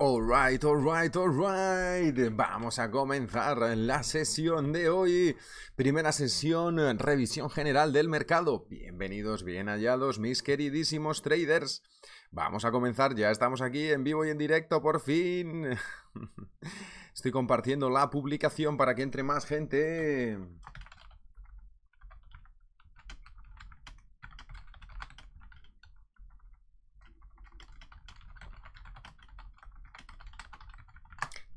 right, alright, right. Vamos a comenzar la sesión de hoy. Primera sesión, revisión general del mercado. Bienvenidos, bien hallados, mis queridísimos traders. Vamos a comenzar, ya estamos aquí en vivo y en directo, por fin. Estoy compartiendo la publicación para que entre más gente.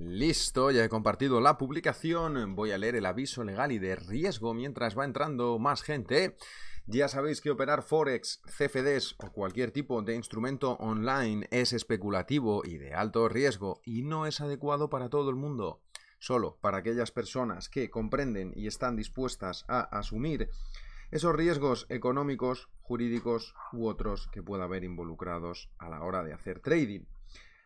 Listo, ya he compartido la publicación, voy a leer el aviso legal y de riesgo mientras va entrando más gente. Ya sabéis que operar forex, CFDs o cualquier tipo de instrumento online es especulativo y de alto riesgo y no es adecuado para todo el mundo. Solo para aquellas personas que comprenden y están dispuestas a asumir esos riesgos económicos, jurídicos u otros que pueda haber involucrados a la hora de hacer trading.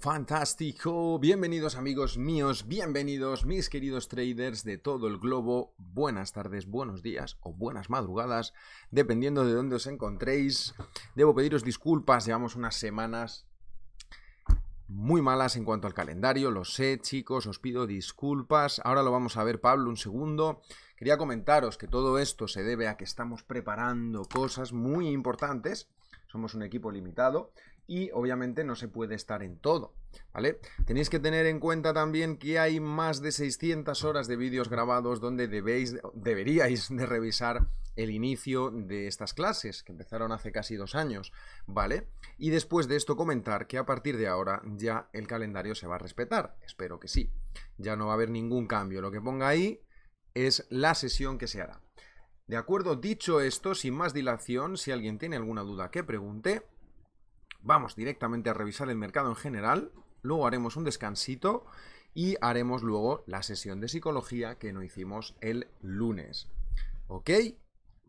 Fantástico, bienvenidos amigos míos, bienvenidos mis queridos traders de todo el globo, buenas tardes, buenos días o buenas madrugadas, dependiendo de dónde os encontréis. Debo pediros disculpas, llevamos unas semanas muy malas en cuanto al calendario, lo sé chicos, os pido disculpas. Ahora lo vamos a ver Pablo un segundo. Quería comentaros que todo esto se debe a que estamos preparando cosas muy importantes, somos un equipo limitado y obviamente no se puede estar en todo, ¿vale? Tenéis que tener en cuenta también que hay más de 600 horas de vídeos grabados donde debéis, deberíais de revisar el inicio de estas clases, que empezaron hace casi dos años, ¿vale? Y después de esto comentar que a partir de ahora ya el calendario se va a respetar, espero que sí, ya no va a haber ningún cambio, lo que ponga ahí es la sesión que se hará. De acuerdo, dicho esto, sin más dilación, si alguien tiene alguna duda que pregunte, vamos directamente a revisar el mercado en general, luego haremos un descansito y haremos luego la sesión de psicología que no hicimos el lunes. ¿Ok?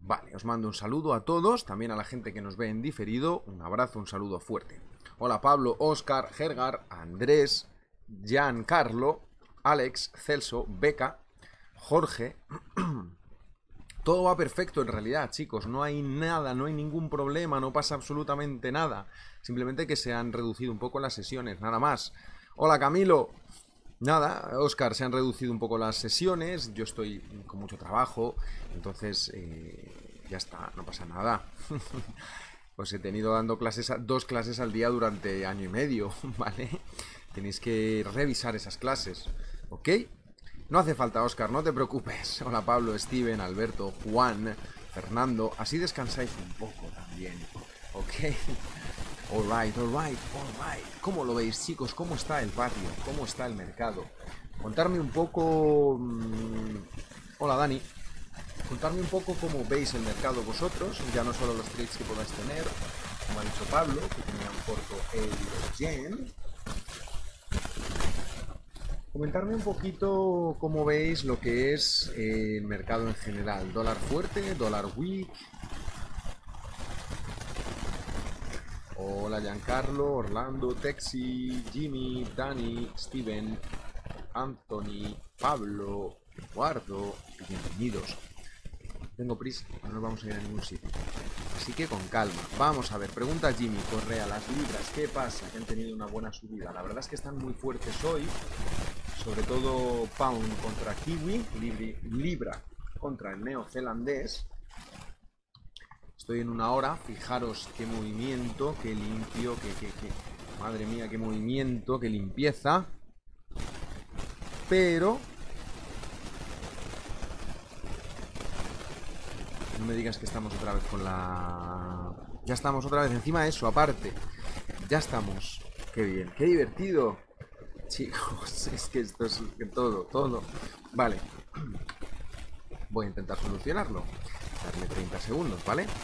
Vale, os mando un saludo a todos, también a la gente que nos ve en diferido, un abrazo, un saludo fuerte. Hola Pablo, Oscar, Gergar, Andrés, Giancarlo, Alex, Celso, Beca, Jorge, Todo va perfecto en realidad, chicos. No hay nada, no hay ningún problema, no pasa absolutamente nada. Simplemente que se han reducido un poco las sesiones, nada más. Hola Camilo. Nada, Oscar, se han reducido un poco las sesiones. Yo estoy con mucho trabajo, entonces eh, ya está, no pasa nada. pues he tenido dando clases, dos clases al día durante año y medio, ¿vale? Tenéis que revisar esas clases, ¿ok? No hace falta, Oscar, no te preocupes. Hola Pablo, Steven, Alberto, Juan, Fernando. Así descansáis un poco también. ¿Ok? Alright, alright, alright. ¿Cómo lo veis, chicos? ¿Cómo está el barrio? ¿Cómo está el mercado? Contarme un poco... Mm, hola Dani. Contarme un poco cómo veis el mercado vosotros, ya no solo los trades que podáis tener, como ha dicho Pablo, que tenían corto el yen. Comentarme un poquito cómo veis lo que es eh, el mercado en general. Dólar fuerte, dólar weak. Hola Giancarlo, Orlando, Texi, Jimmy, Dani, Steven, Anthony, Pablo, Eduardo. Bienvenidos. Tengo prisa, no nos vamos a ir a ningún sitio. Así que con calma. Vamos a ver, pregunta Jimmy Correa, las libras, ¿qué pasa? Que han tenido una buena subida. La verdad es que están muy fuertes hoy, sobre todo Pound contra Kiwi, Libra contra el neozelandés. Estoy en una hora, fijaros qué movimiento, qué limpio, qué... Madre mía, qué movimiento, qué limpieza. Pero No me digas que estamos otra vez con la... Ya estamos otra vez encima de eso, aparte. Ya estamos. Qué bien, qué divertido. Chicos, es que esto es todo, todo. Vale. Voy a intentar solucionarlo. Darle 30 segundos, ¿vale? vale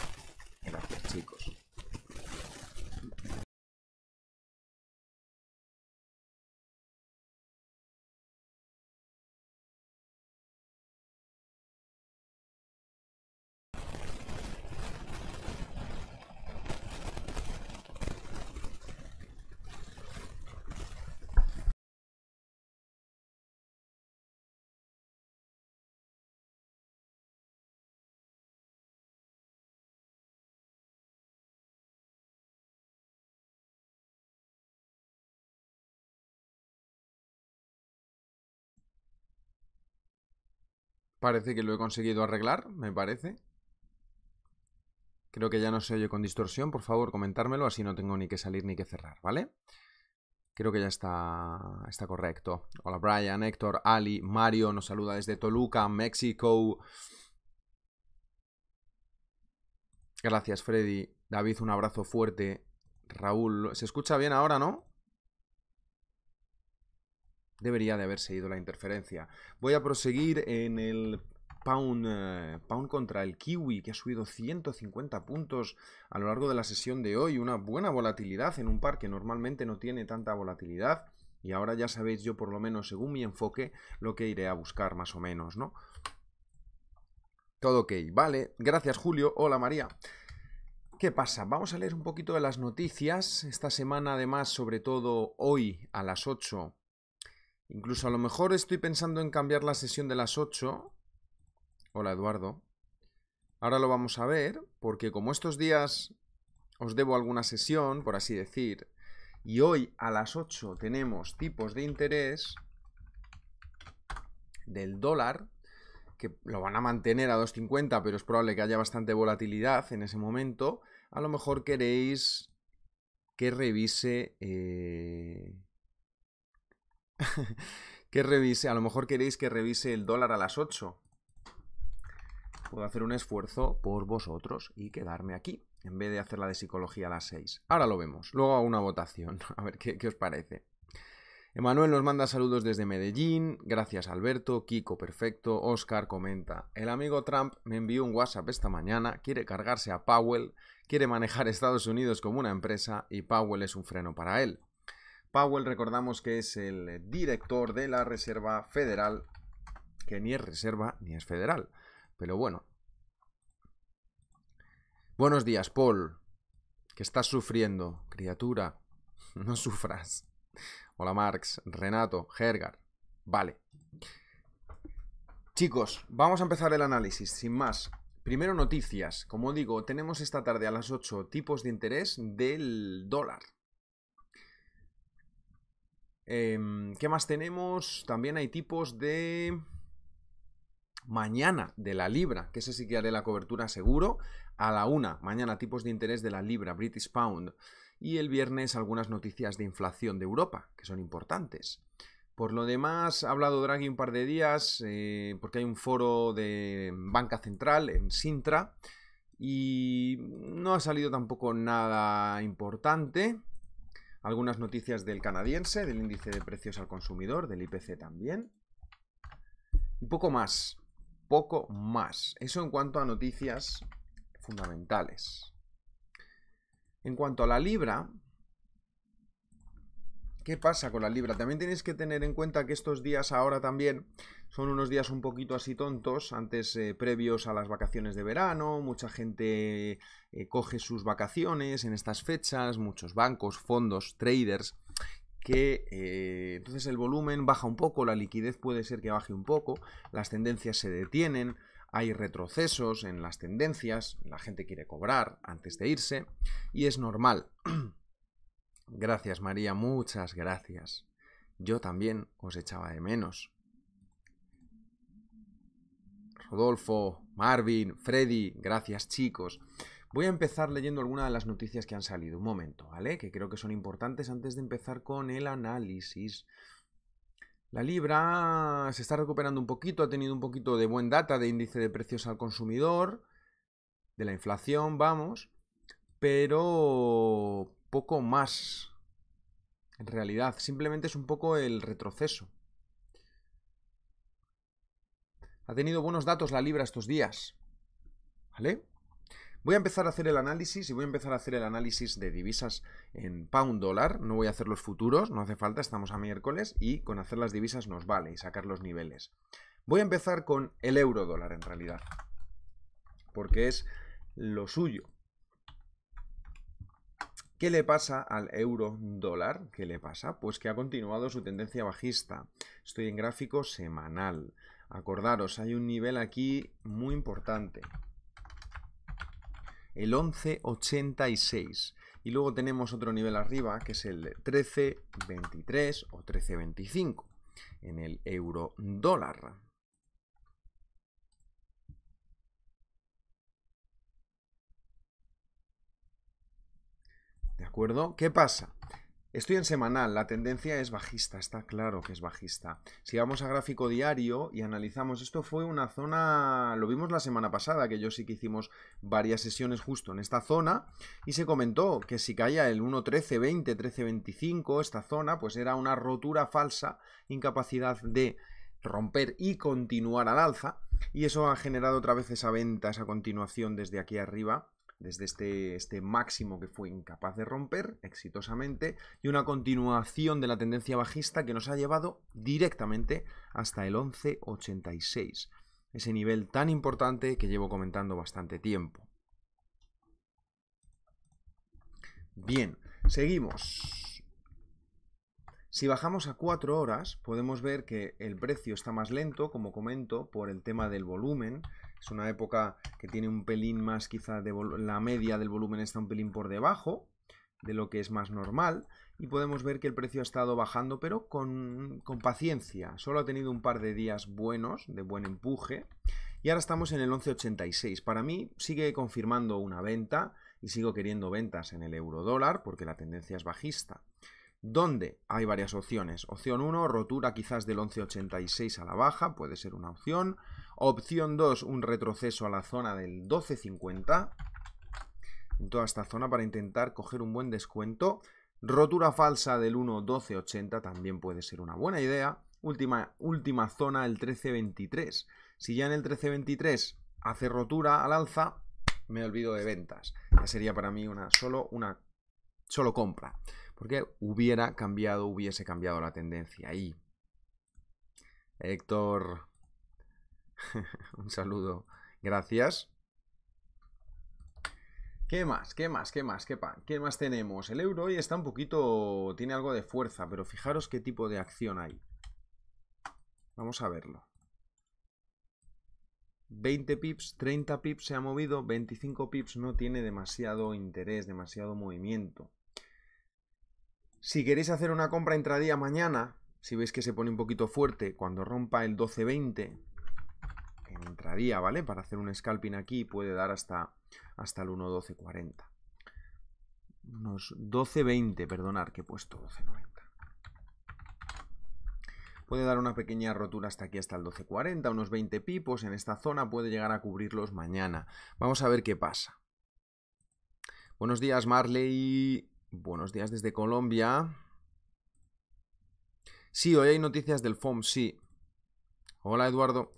Parece que lo he conseguido arreglar, me parece. Creo que ya no se oye con distorsión. Por favor, comentármelo, así no tengo ni que salir ni que cerrar, ¿vale? Creo que ya está, está correcto. Hola Brian, Héctor, Ali, Mario, nos saluda desde Toluca, México. Gracias, Freddy. David, un abrazo fuerte. Raúl, ¿se escucha bien ahora, no? debería de haberse ido la interferencia. Voy a proseguir en el Pound, eh, contra el Kiwi, que ha subido 150 puntos a lo largo de la sesión de hoy. Una buena volatilidad en un par que normalmente no tiene tanta volatilidad. Y ahora ya sabéis yo, por lo menos, según mi enfoque, lo que iré a buscar más o menos, ¿no? Todo ok. Vale, gracias Julio. Hola María. ¿Qué pasa? Vamos a leer un poquito de las noticias. Esta semana, además, sobre todo hoy a las 8 Incluso a lo mejor estoy pensando en cambiar la sesión de las 8. Hola, Eduardo. Ahora lo vamos a ver, porque como estos días os debo alguna sesión, por así decir, y hoy a las 8 tenemos tipos de interés del dólar, que lo van a mantener a 2,50, pero es probable que haya bastante volatilidad en ese momento, a lo mejor queréis que revise eh, que revise, a lo mejor queréis que revise el dólar a las 8. Puedo hacer un esfuerzo por vosotros y quedarme aquí, en vez de hacer la de psicología a las 6. Ahora lo vemos, luego hago una votación, a ver qué, qué os parece. Emanuel nos manda saludos desde Medellín, gracias Alberto, Kiko, perfecto, Oscar comenta, el amigo Trump me envió un WhatsApp esta mañana, quiere cargarse a Powell, quiere manejar Estados Unidos como una empresa y Powell es un freno para él. Powell recordamos que es el director de la Reserva Federal, que ni es reserva ni es federal. Pero bueno. Buenos días, Paul, que estás sufriendo, criatura. No sufras. Hola, Marx, Renato, Hergar. Vale. Chicos, vamos a empezar el análisis, sin más. Primero noticias. Como digo, tenemos esta tarde a las 8 tipos de interés del dólar. Em, ¿Qué más tenemos? También hay tipos de... Mañana de la libra, que ese sí que haré la cobertura seguro. A la una, mañana tipos de interés de la libra, British Pound. Y el viernes algunas noticias de inflación de Europa, que son importantes. Por lo demás, ha hablado Draghi un par de días, eh, porque hay un foro de Banca Central en Sintra, y no ha salido tampoco nada importante. Algunas noticias del canadiense, del índice de precios al consumidor, del IPC también. Y poco más, poco más. Eso en cuanto a noticias fundamentales. En cuanto a la libra, ¿Qué pasa con la libra? También tienes que tener en cuenta que estos días ahora también son unos días un poquito así tontos, antes eh, previos a las vacaciones de verano, mucha gente eh, coge sus vacaciones en estas fechas, muchos bancos, fondos, traders, que eh, entonces el volumen baja un poco, la liquidez puede ser que baje un poco, las tendencias se detienen, hay retrocesos en las tendencias, la gente quiere cobrar antes de irse y es normal. Gracias María, muchas gracias. Yo también os echaba de menos. Rodolfo, Marvin, Freddy, gracias chicos. Voy a empezar leyendo algunas de las noticias que han salido. Un momento, ¿vale? Que creo que son importantes antes de empezar con el análisis. La libra se está recuperando un poquito, ha tenido un poquito de buen data de índice de precios al consumidor, de la inflación, vamos, pero poco más. En realidad, simplemente es un poco el retroceso. Ha tenido buenos datos la libra estos días. ¿Vale? Voy a empezar a hacer el análisis y voy a empezar a hacer el análisis de divisas en pound dólar. No voy a hacer los futuros, no hace falta, estamos a miércoles y con hacer las divisas nos vale y sacar los niveles. Voy a empezar con el euro dólar en realidad, porque es lo suyo. ¿Qué le pasa al euro dólar? ¿Qué le pasa? Pues que ha continuado su tendencia bajista. Estoy en gráfico semanal. Acordaros, hay un nivel aquí muy importante. El 11.86. Y luego tenemos otro nivel arriba, que es el 13.23 o 13.25 en el euro dólar. ¿De acuerdo? ¿Qué pasa? Estoy en semanal, la tendencia es bajista, está claro que es bajista. Si vamos a gráfico diario y analizamos, esto fue una zona, lo vimos la semana pasada, que yo sí que hicimos varias sesiones justo en esta zona, y se comentó que si caía el 1.1320, 13.25, esta zona, pues era una rotura falsa, incapacidad de romper y continuar al alza, y eso ha generado otra vez esa venta, esa continuación desde aquí arriba, desde este, este máximo que fue incapaz de romper exitosamente y una continuación de la tendencia bajista que nos ha llevado directamente hasta el 11.86, ese nivel tan importante que llevo comentando bastante tiempo. Bien, seguimos. Si bajamos a 4 horas, podemos ver que el precio está más lento, como comento, por el tema del volumen es una época que tiene un pelín más, quizá de la media del volumen está un pelín por debajo de lo que es más normal. Y podemos ver que el precio ha estado bajando, pero con, con paciencia. Solo ha tenido un par de días buenos, de buen empuje. Y ahora estamos en el 11.86. Para mí sigue confirmando una venta y sigo queriendo ventas en el euro dólar porque la tendencia es bajista. ¿Dónde? Hay varias opciones. Opción 1, rotura quizás del 11.86 a la baja, puede ser una opción. Opción 2, un retroceso a la zona del 12.50. En toda esta zona para intentar coger un buen descuento. Rotura falsa del 1.12.80 también puede ser una buena idea. Última, última zona, el 13.23. Si ya en el 13.23 hace rotura al alza, me olvido de ventas. Ya sería para mí una solo, una solo compra. Porque hubiera cambiado, hubiese cambiado la tendencia ahí. Héctor Un saludo. Gracias. ¿Qué más? ¿Qué más? ¿Qué más? ¿Qué, ¿Qué más tenemos? El euro hoy está un poquito... Tiene algo de fuerza, pero fijaros qué tipo de acción hay. Vamos a verlo. 20 pips, 30 pips se ha movido, 25 pips no tiene demasiado interés, demasiado movimiento. Si queréis hacer una compra intradía mañana, si veis que se pone un poquito fuerte, cuando rompa el 12-20 entraría, ¿vale? Para hacer un scalping aquí puede dar hasta, hasta el 1.12.40. Unos 12.20, perdonar, que he puesto 12.90. Puede dar una pequeña rotura hasta aquí, hasta el 12.40, unos 20 pipos. En esta zona puede llegar a cubrirlos mañana. Vamos a ver qué pasa. Buenos días, Marley. Buenos días desde Colombia. Sí, hoy hay noticias del FOM, sí. Hola, Eduardo.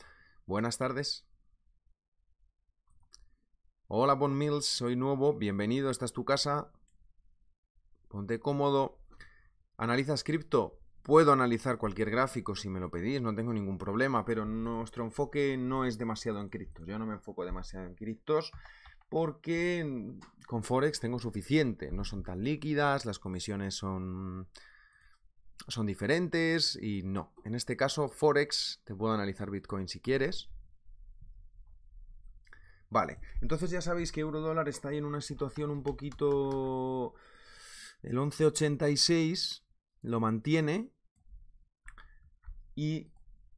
Buenas tardes. Hola, Bon Mills, soy nuevo, bienvenido, esta es tu casa. Ponte cómodo. ¿Analizas cripto? Puedo analizar cualquier gráfico si me lo pedís, no tengo ningún problema, pero nuestro enfoque no es demasiado en criptos. Yo no me enfoco demasiado en criptos porque con Forex tengo suficiente, no son tan líquidas, las comisiones son son diferentes y no. En este caso, Forex, te puedo analizar Bitcoin si quieres. Vale, entonces ya sabéis que Eurodólar está en una situación un poquito... El 11.86 lo mantiene y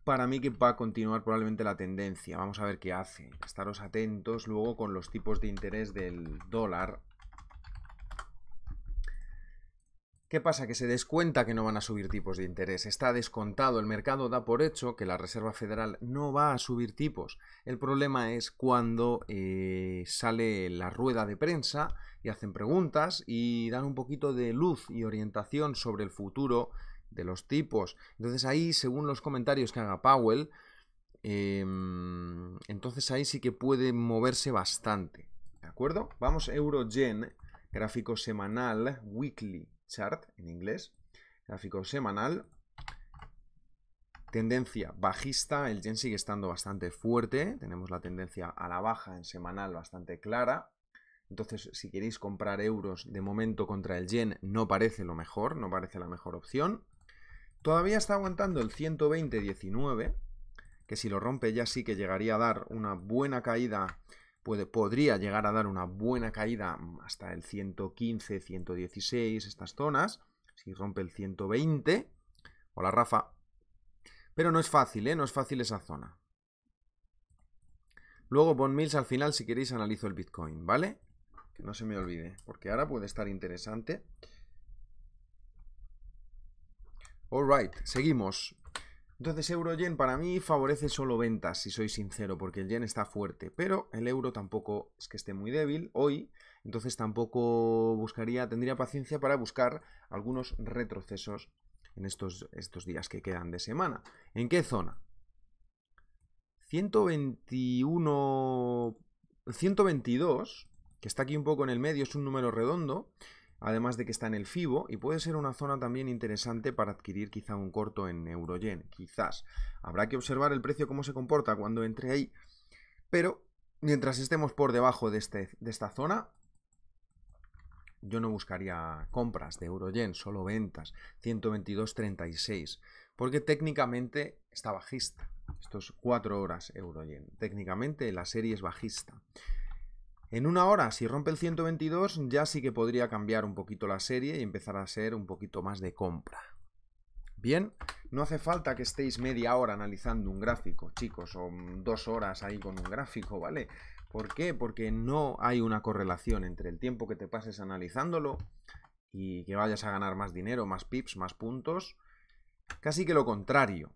para mí que va a continuar probablemente la tendencia. Vamos a ver qué hace. Estaros atentos luego con los tipos de interés del dólar ¿Qué pasa? Que se descuenta que no van a subir tipos de interés. Está descontado. El mercado da por hecho que la Reserva Federal no va a subir tipos. El problema es cuando eh, sale la rueda de prensa y hacen preguntas y dan un poquito de luz y orientación sobre el futuro de los tipos. Entonces ahí, según los comentarios que haga Powell, em, entonces ahí sí que puede moverse bastante. ¿De acuerdo? Vamos Eurogen, gráfico semanal, weekly chart en inglés, gráfico semanal, tendencia bajista, el yen sigue estando bastante fuerte, tenemos la tendencia a la baja en semanal bastante clara, entonces si queréis comprar euros de momento contra el yen no parece lo mejor, no parece la mejor opción. Todavía está aguantando el 120.19, que si lo rompe ya sí que llegaría a dar una buena caída puede, podría llegar a dar una buena caída hasta el 115, 116, estas zonas, si rompe el 120. Hola Rafa. Pero no es fácil, ¿eh? No es fácil esa zona. Luego Bon Mills al final, si queréis, analizo el Bitcoin, ¿vale? Que no se me olvide, porque ahora puede estar interesante. Alright, seguimos. Entonces euro-yen para mí favorece solo ventas, si soy sincero, porque el yen está fuerte, pero el euro tampoco es que esté muy débil hoy, entonces tampoco buscaría, tendría paciencia para buscar algunos retrocesos en estos, estos días que quedan de semana. ¿En qué zona? 121, 122, que está aquí un poco en el medio, es un número redondo, además de que está en el FIBO y puede ser una zona también interesante para adquirir quizá un corto en Euroyen, quizás. Habrá que observar el precio cómo se comporta cuando entre ahí, pero mientras estemos por debajo de, este, esta zona, yo no buscaría compras de Euroyen, solo ventas, 122.36, porque técnicamente está bajista. Estos 4 horas Euroyen. Técnicamente la serie es bajista. En una hora, si rompe el 122, ya sí que podría cambiar un poquito la serie y empezar a ser un poquito más de compra. Bien, no hace falta que estéis media hora analizando un gráfico, chicos, o mm, dos horas ahí con un gráfico, ¿vale? ¿Por qué? Porque no hay una correlación entre el tiempo que te pases analizándolo y que vayas a ganar más dinero, más pips, más puntos. Casi que lo contrario.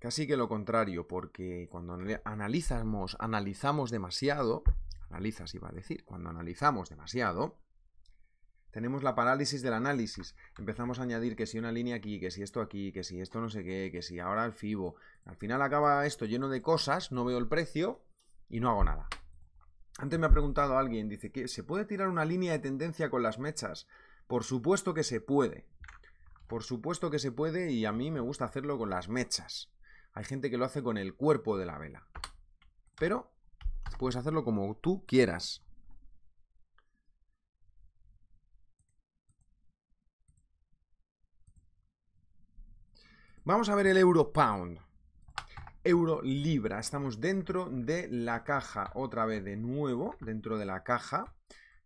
Casi que lo contrario, porque cuando analizamos, analizamos demasiado, analizas iba a decir, cuando analizamos demasiado, tenemos la parálisis del análisis. Empezamos a añadir que si una línea aquí, que si esto aquí, que si esto no sé qué, que si ahora el FIBO. Al final acaba esto lleno de cosas, no veo el precio y no hago nada. Antes me ha preguntado alguien, dice que ¿se puede tirar una línea de tendencia con las mechas? Por supuesto que se puede. Por supuesto que se puede y a mí me gusta hacerlo con las mechas. Hay gente que lo hace con el cuerpo de la vela. Pero Puedes hacerlo como tú quieras. Vamos a ver el euro pound. Euro libra. Estamos dentro de la caja. Otra vez de nuevo, dentro de la caja.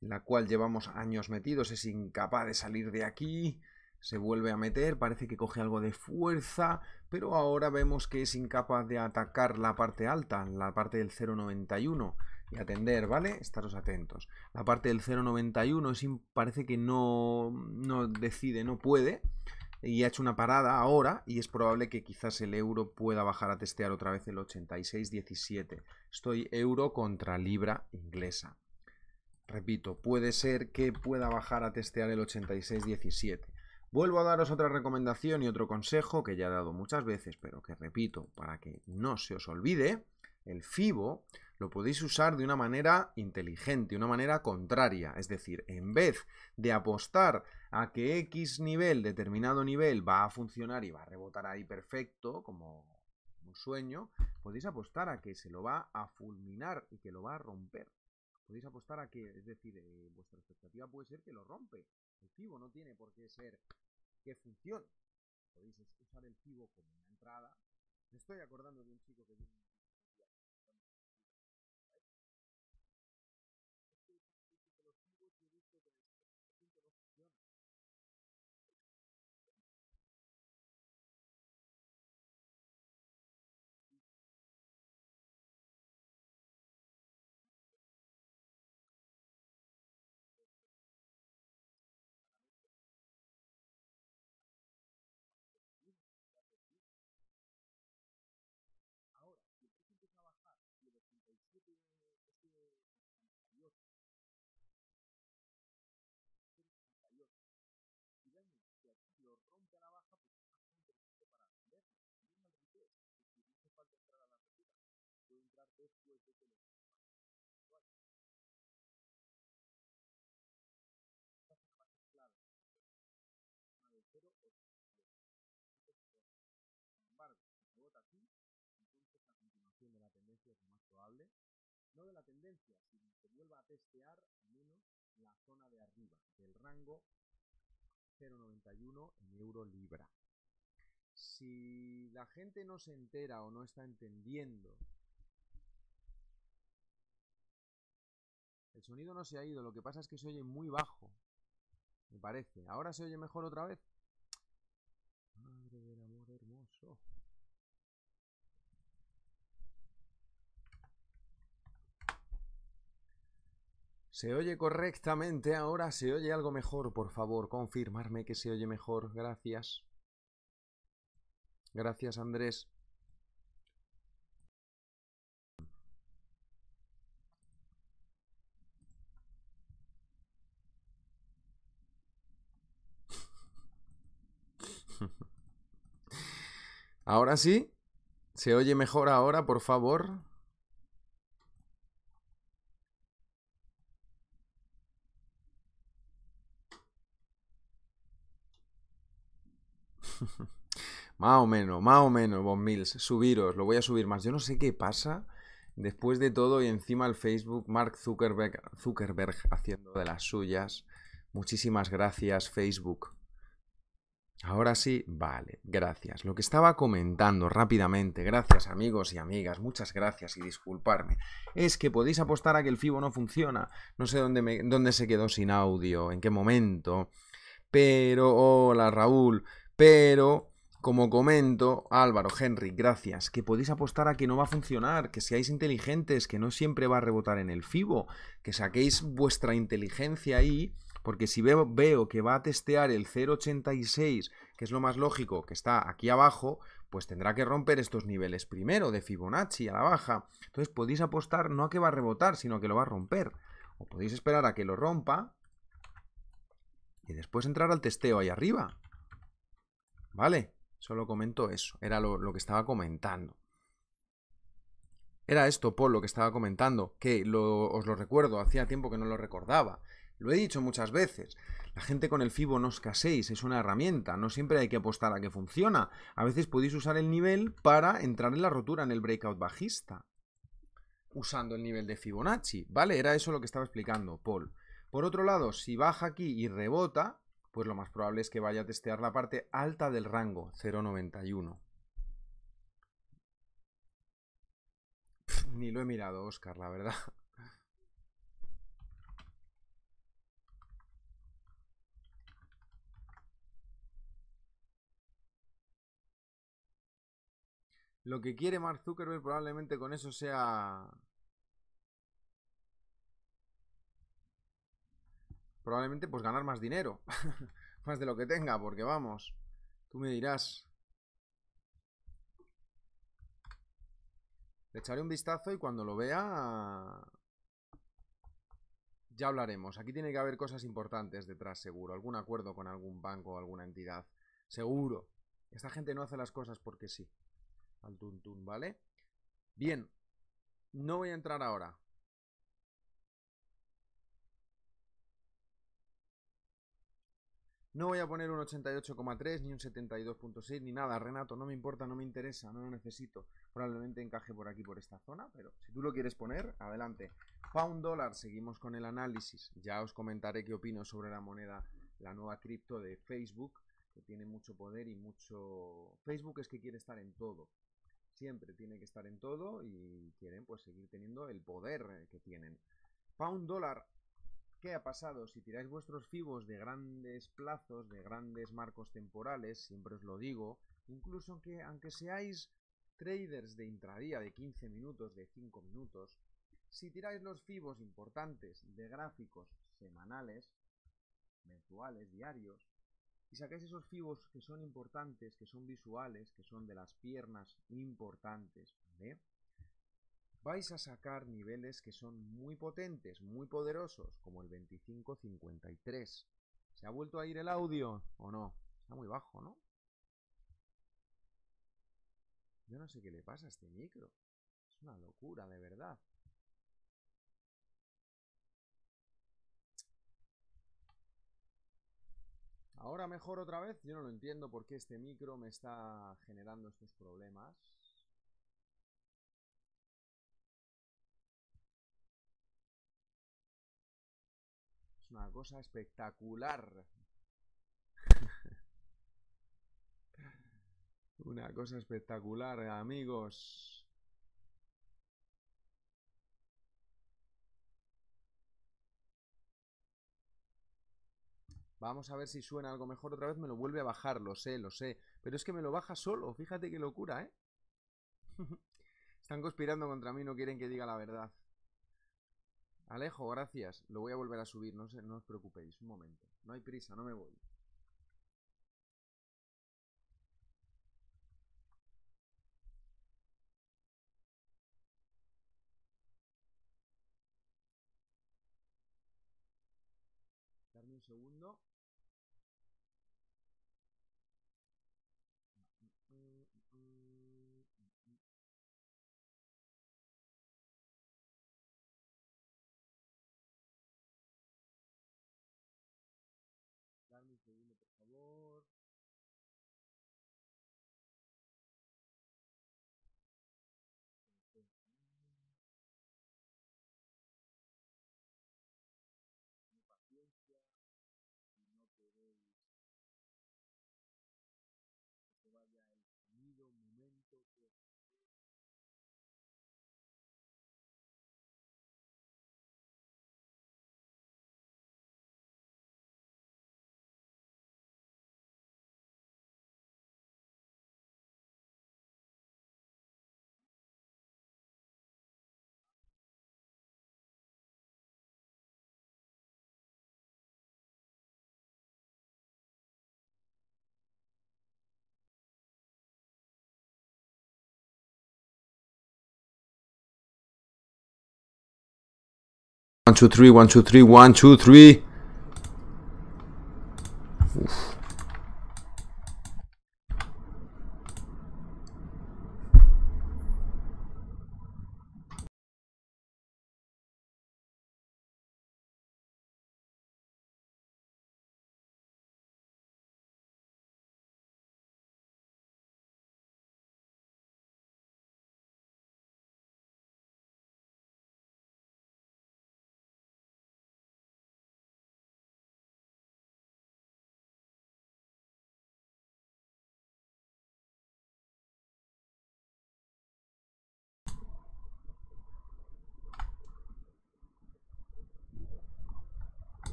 la cual llevamos años metidos. Es incapaz de salir de aquí. Se vuelve a meter, parece que coge algo de fuerza, pero ahora vemos que es incapaz de atacar la parte alta, la parte del 091 y atender, ¿vale? Estaros atentos. La parte del 091 parece que no, no decide, no puede y ha hecho una parada ahora y es probable que quizás el euro pueda bajar a testear otra vez el 86.17. Estoy euro contra libra inglesa. Repito, puede ser que pueda bajar a testear el 86.17. Vuelvo a daros otra recomendación y otro consejo que ya he dado muchas veces, pero que repito para que no se os olvide. El FIBO lo podéis usar de una manera inteligente, una manera contraria. Es decir, en vez de apostar a que X nivel, determinado nivel, va a funcionar y va a rebotar ahí perfecto, como un sueño, podéis apostar a que se lo va a fulminar y que lo va a romper. Podéis apostar a que, es decir, eh, vuestra expectativa puede ser que lo rompe. El FIBO no tiene por qué ser que funcione. Podéis usar el FIBO como una entrada. Me estoy acordando de un chico que después de que los sin embargo, si se vota así, entonces a continuación de la tendencia es más probable, no de la tendencia, sino que vuelva a testear al menos la zona de arriba del rango 0,91 en euro libra. Si la gente no se entera o no está entendiendo El sonido no se ha ido, lo que pasa es que se oye muy bajo. Me parece. ¿Ahora se oye mejor otra vez? Madre del amor hermoso. Se oye correctamente ahora, se oye algo mejor, por favor, confirmarme que se oye mejor, gracias. Gracias Andrés. Ahora sí, ¿se oye mejor ahora, por favor? más o menos, más o menos, vos Mills. Subiros, lo voy a subir más. Yo no sé qué pasa después de todo y encima el Facebook, Mark Zuckerberg, Zuckerberg haciendo de las suyas. Muchísimas gracias, Facebook. Ahora sí, vale, gracias. Lo que estaba comentando rápidamente, gracias amigos y amigas, muchas gracias y disculparme, es que podéis apostar a que el FIBO no funciona. No sé dónde, dónde se quedó sin audio, en qué momento. Pero, hola Raúl, pero como comento, Álvaro, Henry, gracias, que podéis apostar a que no va a funcionar, que seáis inteligentes, que no siempre va a rebotar en el FIBO, que saquéis vuestra inteligencia ahí porque si veo, que va a testear el 0.86, que es lo más lógico, que está aquí abajo, pues tendrá que romper estos niveles primero de Fibonacci a la baja. Entonces podéis apostar no a que va a rebotar, sino a que lo va a romper. O podéis esperar a que lo rompa y después entrar al testeo ahí arriba. ¿Vale? Solo comento eso. Era lo, que estaba comentando. Era esto, Paul, lo que estaba comentando, que os lo recuerdo, hacía tiempo que no lo recordaba. Lo he dicho muchas veces. La gente con el FIBO no os caséis, es una herramienta, no siempre hay que apostar a que funciona. A veces podéis usar el nivel para entrar en la rotura, en el breakout bajista, usando el nivel de Fibonacci, ¿vale? Era eso lo que estaba explicando Paul. Por otro lado, si baja aquí y rebota, pues lo más probable es que vaya a testear la parte alta del rango, 0.91. Ni lo he mirado, Oscar, la verdad. Lo que quiere Mark Zuckerberg probablemente con eso sea... Probablemente pues ganar más dinero. más de lo que tenga, porque vamos. Tú me dirás. Le echaré un vistazo y cuando lo vea... Ya hablaremos. Aquí tiene que haber cosas importantes detrás, seguro. Algún acuerdo con algún banco o alguna entidad. Seguro. Esta gente no hace las cosas porque sí al tuntún, ¿vale? Bien, no voy a entrar ahora. No voy a poner un 88,3 ni un 72,6 ni nada, Renato, no me importa, no me interesa, no lo necesito. Probablemente encaje por aquí, por esta zona, pero si tú lo quieres poner, adelante. Pound dólar, seguimos con el análisis. Ya os comentaré qué opino sobre la moneda, la nueva cripto de Facebook, que tiene mucho poder y mucho... Facebook es que quiere estar en todo, siempre tiene que estar en todo y quieren pues seguir teniendo el poder que tienen. Pound dólar, ¿qué ha pasado? Si tiráis vuestros fibos de grandes plazos, de grandes marcos temporales, siempre os lo digo, incluso aunque, aunque seáis traders de intradía de 15 minutos, de 5 minutos, si tiráis los fibos importantes de gráficos semanales, mensuales, diarios, y sacáis esos fibos que son importantes, que son visuales, que son de las piernas importantes, ¿vale? Vais a sacar niveles que son muy potentes, muy poderosos, como el 2553. ¿Se ha vuelto a ir el audio o no? Está muy bajo, ¿no? Yo no sé qué le pasa a este micro. Es una locura, de verdad. Ahora mejor otra vez. Yo no lo entiendo por qué este micro me está generando estos problemas. Es una cosa espectacular. una cosa espectacular, amigos. Vamos a ver si suena algo mejor otra vez. Me lo vuelve a bajar, lo sé, lo sé. Pero es que me lo baja solo. Fíjate qué locura, ¿eh? Están conspirando contra mí, no quieren que diga la verdad. Alejo, gracias. Lo voy a volver a subir, no, no os preocupéis. Un momento. No hay prisa, no me voy. Darme un segundo. Lord. two, three, one, two, three, one, two, three. Oof.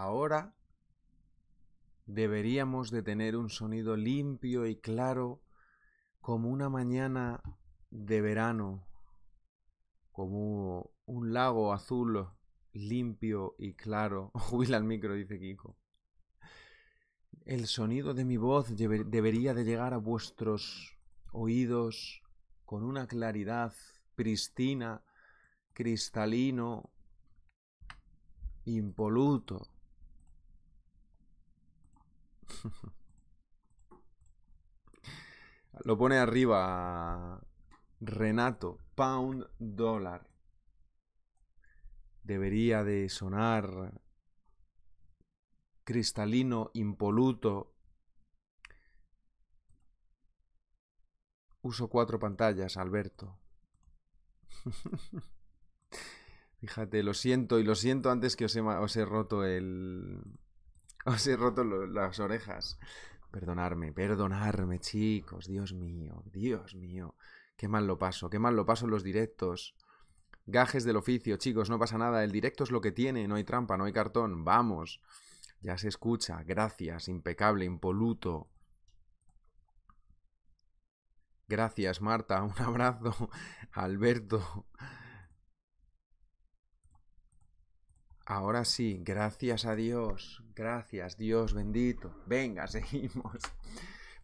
ahora deberíamos de tener un sonido limpio y claro como una mañana de verano, como un lago azul limpio y claro. ¡Jubila el micro, dice Kiko. El sonido de mi voz debería de llegar a vuestros oídos con una claridad pristina, cristalino, impoluto. Lo pone arriba Renato, pound dólar. Debería de sonar cristalino, impoluto. Uso cuatro pantallas, Alberto. Fíjate, lo siento y lo siento antes que os he, os he roto el, Os he roto las orejas. Perdonarme, perdonarme, chicos. Dios mío, Dios mío. Qué mal lo paso, qué mal lo paso en los directos. Gajes del oficio, chicos, no pasa nada. El directo es lo que tiene, no hay trampa, no hay cartón. Vamos. Ya se escucha. Gracias, impecable, impoluto. Gracias, Marta. Un abrazo. Alberto. Ahora sí, gracias a Dios, gracias Dios bendito. Venga, seguimos.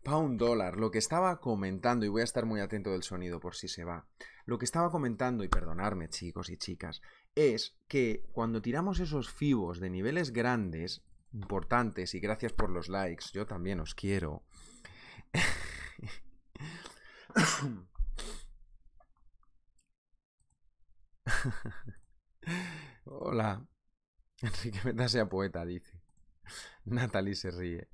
Pound dólar, lo que estaba comentando, y voy a estar muy atento del sonido por si se va, lo que estaba comentando, y perdonarme chicos y chicas, es que cuando tiramos esos fibos de niveles grandes, importantes, y gracias por los likes, yo también os quiero. Hola. Enrique Meta sea poeta, dice. Natalie se ríe.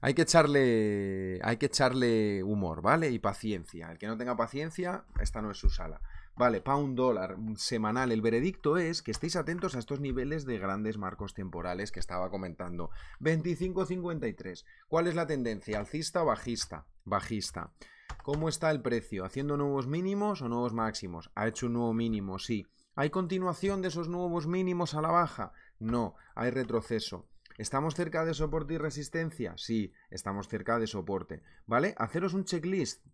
Hay que echarle. Hay que echarle humor, ¿vale? Y paciencia. El que no tenga paciencia, esta no es su sala. Vale, Pa un dólar semanal. El veredicto es que estéis atentos a estos niveles de grandes marcos temporales que estaba comentando. 25.53. ¿Cuál es la tendencia? ¿Alcista o bajista? Bajista. ¿Cómo está el precio? ¿Haciendo nuevos mínimos o nuevos máximos? Ha hecho un nuevo mínimo, sí. ¿Hay continuación de esos nuevos mínimos a la baja? No, hay retroceso. ¿Estamos cerca de soporte y resistencia? Sí, estamos cerca de soporte. ¿Vale? Haceros un checklist,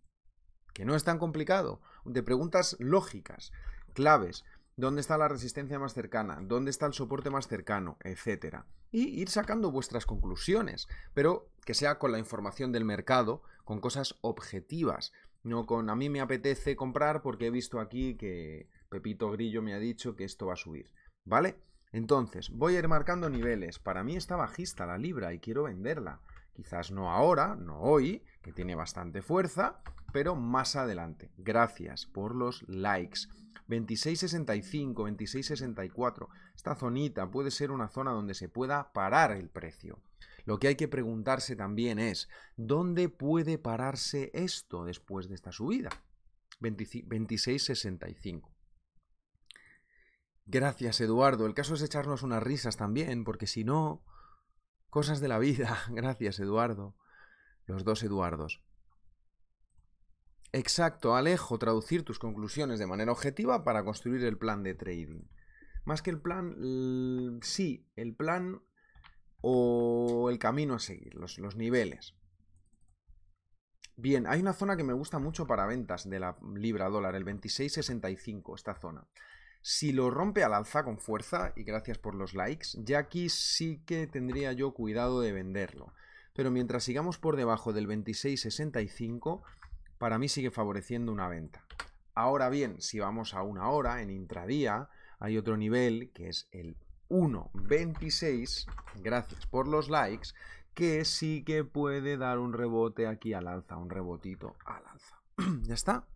que no es tan complicado, de preguntas lógicas, claves. ¿Dónde está la resistencia más cercana? ¿Dónde está el soporte más cercano? Etcétera. Y ir sacando vuestras conclusiones, pero que sea con la información del mercado, con cosas objetivas, no con a mí me apetece comprar porque he visto aquí que Pepito Grillo me ha dicho que esto va a subir. ¿Vale? Entonces, voy a ir marcando niveles. Para mí está bajista la libra y quiero venderla. Quizás no ahora, no hoy, que tiene bastante fuerza, pero más adelante. Gracias por los likes. 26.65, 26.64. Esta zonita puede ser una zona donde se pueda parar el precio. Lo que hay que preguntarse también es, ¿dónde puede pararse esto después de esta subida? 26.65. Gracias, Eduardo. El caso es echarnos unas risas también, porque si no... Cosas de la vida. Gracias, Eduardo. Los dos Eduardos. Exacto, Alejo, traducir tus conclusiones de manera objetiva para construir el plan de trading. Más que el plan, sí, el plan o el camino a seguir, los, niveles. Bien, hay una zona que me gusta mucho para ventas de la libra dólar, el 26.65, esta zona. Si lo rompe al alza con fuerza, y gracias por los likes, ya aquí sí que tendría yo cuidado de venderlo. Pero mientras sigamos por debajo del 26.65, para mí sigue favoreciendo una venta. Ahora bien, si vamos a una hora, en intradía, hay otro nivel que es el 1.26, gracias por los likes, que sí que puede dar un rebote aquí al alza, un rebotito al alza. ya está.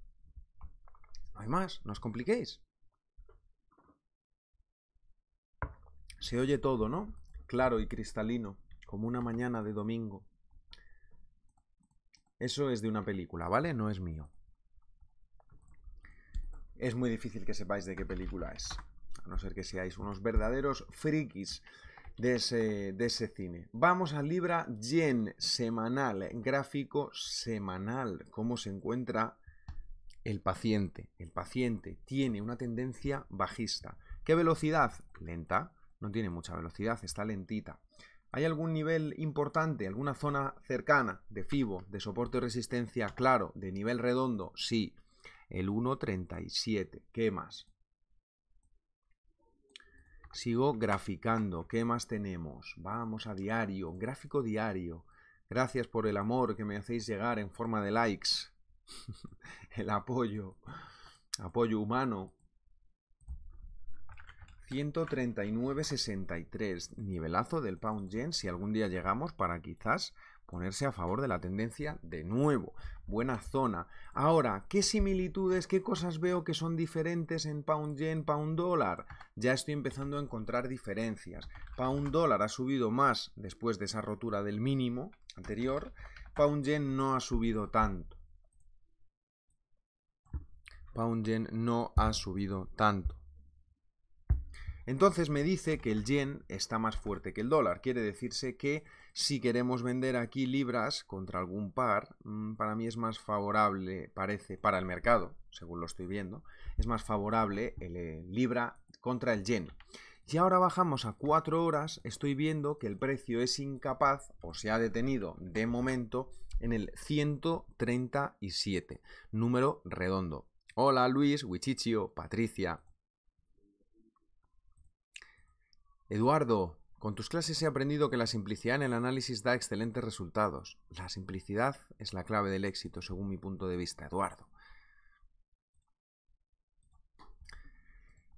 No hay más, no os compliquéis. Se oye todo, ¿no? Claro y cristalino, como una mañana de domingo. Eso es de una película, ¿vale? No es mío. Es muy difícil que sepáis de qué película es, a no ser que seáis unos verdaderos frikis de ese, cine. Vamos al Libra Gen, semanal, gráfico semanal, cómo se encuentra el paciente. El paciente tiene una tendencia bajista. ¿Qué velocidad? Lenta no tiene mucha velocidad, está lentita. ¿Hay algún nivel importante, alguna zona cercana de FIBO, de soporte o resistencia claro, de nivel redondo? Sí, el 1.37. ¿Qué más? Sigo graficando. ¿Qué más tenemos? Vamos a diario, gráfico diario. Gracias por el amor que me hacéis llegar en forma de likes. el apoyo, apoyo humano. 139.63, nivelazo del pound yen si algún día llegamos para quizás ponerse a favor de la tendencia de nuevo. Buena zona. Ahora, ¿qué similitudes, qué cosas veo que son diferentes en pound yen, pound dólar? Ya estoy empezando a encontrar diferencias. Pound dólar ha subido más después de esa rotura del mínimo anterior. Pound yen no ha subido tanto. Pound yen no ha subido tanto. Entonces me dice que el yen está más fuerte que el dólar. Quiere decirse que si queremos vender aquí libras contra algún par, mm, para mí es más favorable, parece, para el mercado, según lo estoy viendo, es más favorable el eh, libra contra el yen. Y ahora bajamos a 4 horas, estoy viendo que el precio es incapaz o se ha detenido de momento en el 137, número redondo. Hola Luis, Wichichio, Patricia, Eduardo, con tus clases he aprendido que la simplicidad en el análisis da excelentes resultados. La simplicidad es la clave del éxito, según mi punto de vista, Eduardo.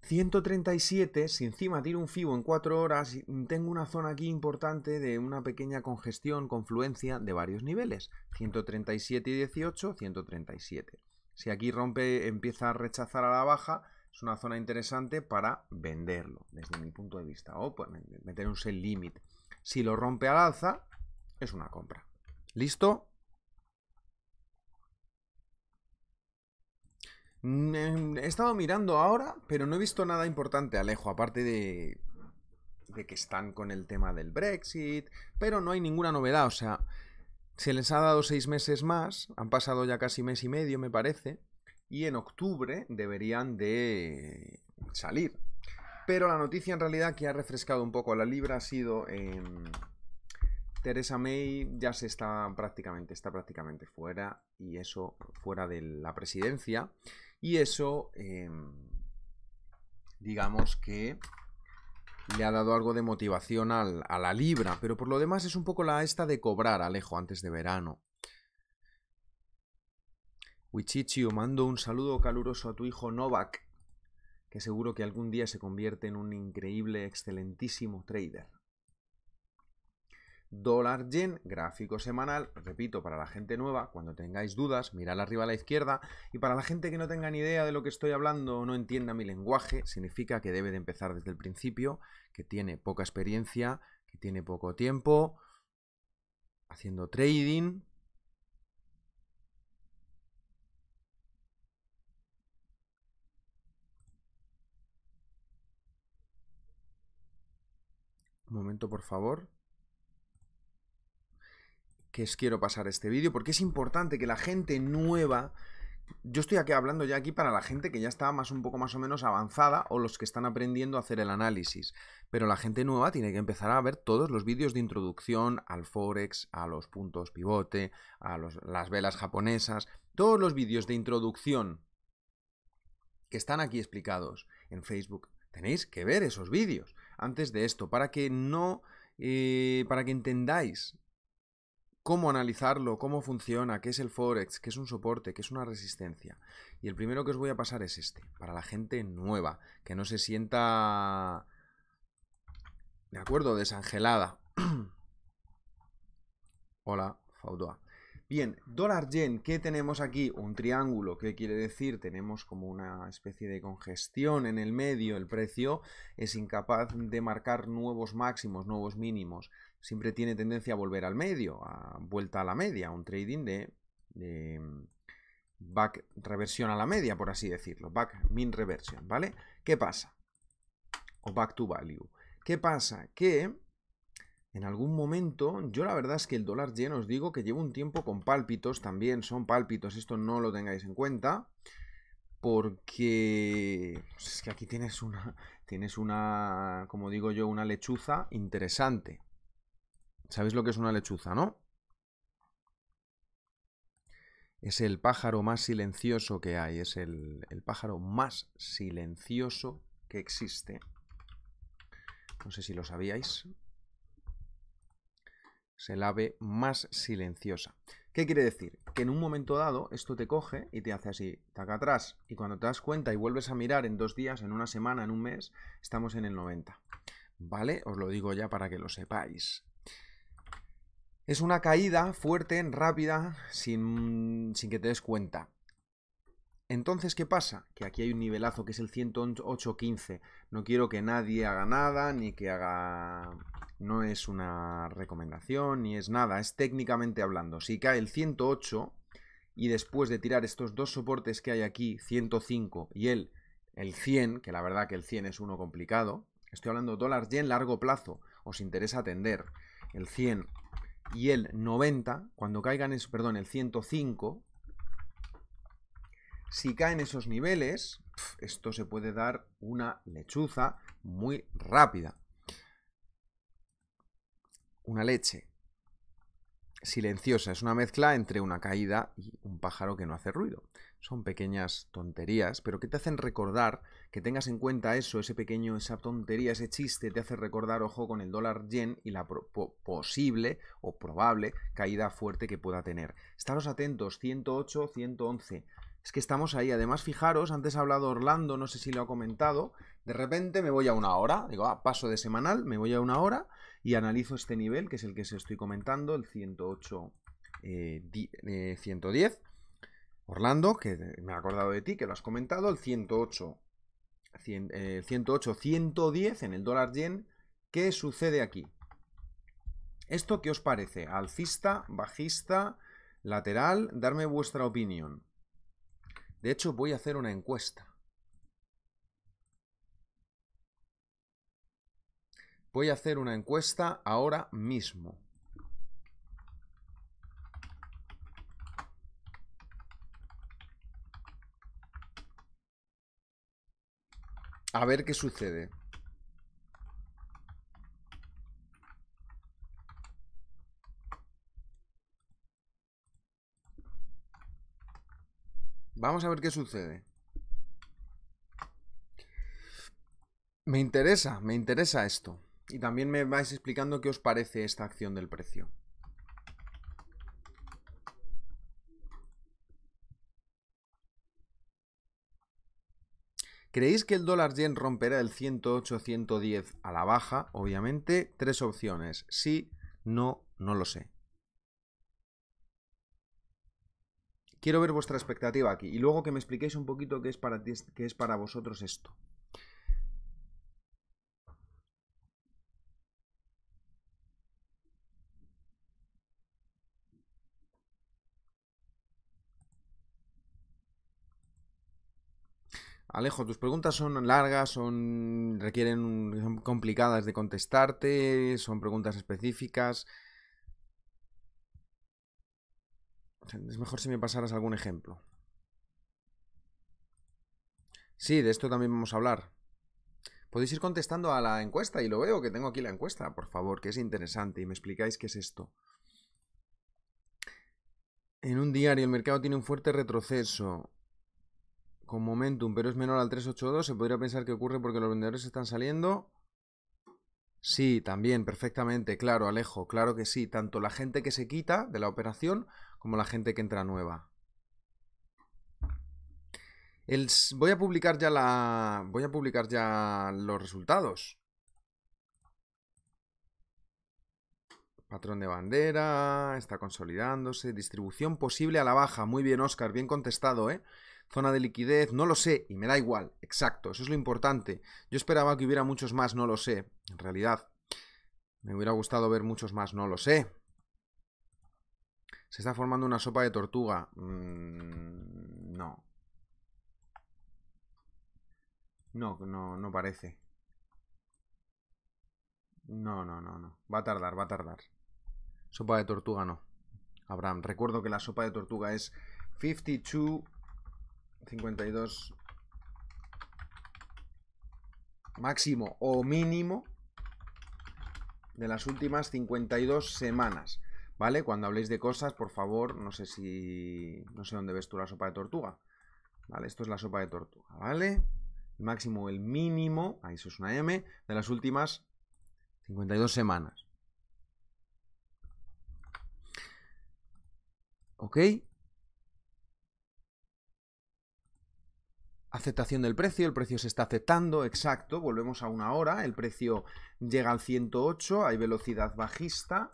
137, si encima tiro un FIBO en 4 horas, tengo una zona aquí importante de una pequeña congestión, confluencia de varios niveles. 137 y 18, 137. Si aquí rompe, empieza a rechazar a la baja, es una zona interesante para venderlo, desde mi punto de vista. O meter un sell limit. Si lo rompe al alza, es una compra. ¿Listo? Mm, eh, he estado mirando ahora, pero no he visto nada importante, Alejo, aparte de, de que están con el tema del Brexit, pero no hay ninguna novedad, o sea, se les ha dado seis meses más, han pasado ya casi mes y medio, me parece, y en octubre deberían de salir. Pero la noticia en realidad que ha refrescado un poco a la libra ha sido... Em, Teresa May ya se está prácticamente, está prácticamente fuera y eso fuera de la presidencia y eso em, digamos que le ha dado algo de motivación a la libra, pero por lo demás es un poco la esta de cobrar Alejo antes de verano. Wichichiu, mando un saludo caluroso a tu hijo Novak, que seguro que algún día se convierte en un increíble, excelentísimo trader. Dólar yen, gráfico semanal, repito, para la gente nueva, cuando tengáis dudas, mirad arriba a la izquierda, y para la gente que no tenga ni idea de lo que estoy hablando o no entienda mi lenguaje, significa que debe de empezar desde el principio, que tiene poca experiencia, que tiene poco tiempo haciendo trading, Un momento, por favor. Que os quiero pasar este vídeo porque es importante que la gente nueva... Yo estoy aquí hablando ya aquí para la gente que ya está más un poco más o menos avanzada o los que están aprendiendo a hacer el análisis. Pero la gente nueva tiene que empezar a ver todos los vídeos de introducción al forex, a los puntos pivote, a las velas japonesas, todos los vídeos de introducción que están aquí explicados en Facebook. Tenéis que ver esos vídeos antes de esto, para que no, eh, para que entendáis cómo analizarlo, cómo funciona, qué es el Forex, qué es un soporte, qué es una resistencia. Y el primero que os voy a pasar es este, para la gente nueva, que no se sienta, de acuerdo, desangelada. Hola, Faudoa. Bien, dólar yen, ¿qué tenemos aquí? Un triángulo, ¿qué quiere decir? Tenemos como una especie de congestión en el medio, el precio es incapaz de marcar nuevos máximos, nuevos mínimos, siempre tiene tendencia a volver al medio, a vuelta a la media, un trading de, back reversión a la media, por así decirlo, back min reversión, ¿vale? ¿Qué pasa? O back to value. ¿Qué pasa? Que en algún momento, yo la verdad es que el dólar lleno os digo que llevo un tiempo con pálpitos, también son pálpitos, esto no lo tengáis en cuenta, porque pues es que aquí tienes una, tienes una, como digo yo, una lechuza interesante. ¿Sabéis lo que es una lechuza, no? Es el pájaro más silencioso que hay, es el pájaro más silencioso que existe. No sé si lo sabíais, se la ve más silenciosa. ¿Qué quiere decir? Que en un momento dado esto te coge y te hace así, taca atrás, y cuando te das cuenta y vuelves a mirar en dos días, en una semana, en un mes, estamos en el 90. ¿Vale? Os lo digo ya para que lo sepáis. Es una caída fuerte, rápida, sin que te des cuenta. Entonces, ¿qué pasa? Que aquí hay un nivelazo que es el 108.15. No quiero que nadie haga nada, ni que haga... No es una recomendación, ni es nada. Es técnicamente hablando. Si cae el 108 y después de tirar estos dos soportes que hay aquí, 105 y el, el 100, que la verdad que el 100 es uno complicado. Estoy hablando dólares yen en largo plazo. Os interesa atender el 100 y el 90. Cuando caigan, perdón, el 105 si caen esos niveles, esto se puede dar una lechuza muy rápida. Una leche silenciosa, es una mezcla entre una caída y un pájaro que no hace ruido. Son pequeñas tonterías, pero que te hacen recordar que tengas en cuenta eso, ese pequeño, esa tontería, ese chiste, te hace recordar, ojo, con el dólar yen y la posible o probable caída fuerte que pueda tener. Estaros atentos, 108, 111. Es que estamos ahí. Además, fijaros, antes ha hablado Orlando, no sé si lo ha comentado. De repente me voy a una hora. Digo, a ah, paso de semanal, me voy a una hora y analizo este nivel, que es el que se estoy comentando, el 108, 110. Eh, eh, Orlando, que me he acordado de ti, que lo has comentado, el 108, 108 110 en el dólar yen. ¿Qué sucede aquí? ¿Esto qué os parece? ¿Alcista, bajista, lateral? Darme vuestra opinión. De hecho, voy a hacer una encuesta. Voy a hacer una encuesta ahora mismo. A ver qué sucede. Vamos a ver qué sucede. Me interesa, me interesa esto. Y también me vais explicando qué os parece esta acción del precio. ¿Creéis que el dólar yen romperá el 108-110 a la baja? Obviamente, tres opciones. Sí, no, no lo sé. Quiero ver vuestra expectativa aquí y luego que me expliquéis un poquito qué es para, qué es para vosotros esto. Alejo, tus preguntas son largas, son requieren son complicadas de contestarte, son preguntas específicas. Es mejor si me pasaras algún ejemplo. Sí, de esto también vamos a hablar. Podéis ir contestando a la encuesta y lo veo que tengo aquí la encuesta, por favor, que es interesante y me explicáis qué es esto. En un diario el mercado tiene un fuerte retroceso con momentum, pero es menor al 382, se podría pensar que ocurre porque los vendedores están saliendo Sí, también, perfectamente, claro, Alejo, claro que sí, tanto la gente que se quita de la operación como la gente que entra nueva. El, voy a publicar ya la. Voy a publicar ya los resultados. Patrón de bandera, está consolidándose. Distribución posible a la baja. Muy bien, Oscar, bien contestado, ¿eh? zona de liquidez, no lo sé y me da igual, exacto, eso es lo importante. Yo esperaba que hubiera muchos más, no lo sé, en realidad. Me hubiera gustado ver muchos más, no lo sé. Se está formando una sopa de tortuga. Mm, no. No, no, no parece. No, no, no, no. Va a tardar, va a tardar. Sopa de tortuga no. Abraham, recuerdo que la sopa de tortuga es 52 52 máximo o mínimo de las últimas 52 semanas. ¿Vale? Cuando habléis de cosas, por favor, no sé si... No sé dónde ves tú la sopa de tortuga. ¿Vale? Esto es la sopa de tortuga, ¿vale? El máximo, el mínimo, ahí eso es una M, de las últimas 52 semanas. ¿Ok? aceptación del precio, el precio se está aceptando, exacto, volvemos a una hora, el precio llega al 108, hay velocidad bajista,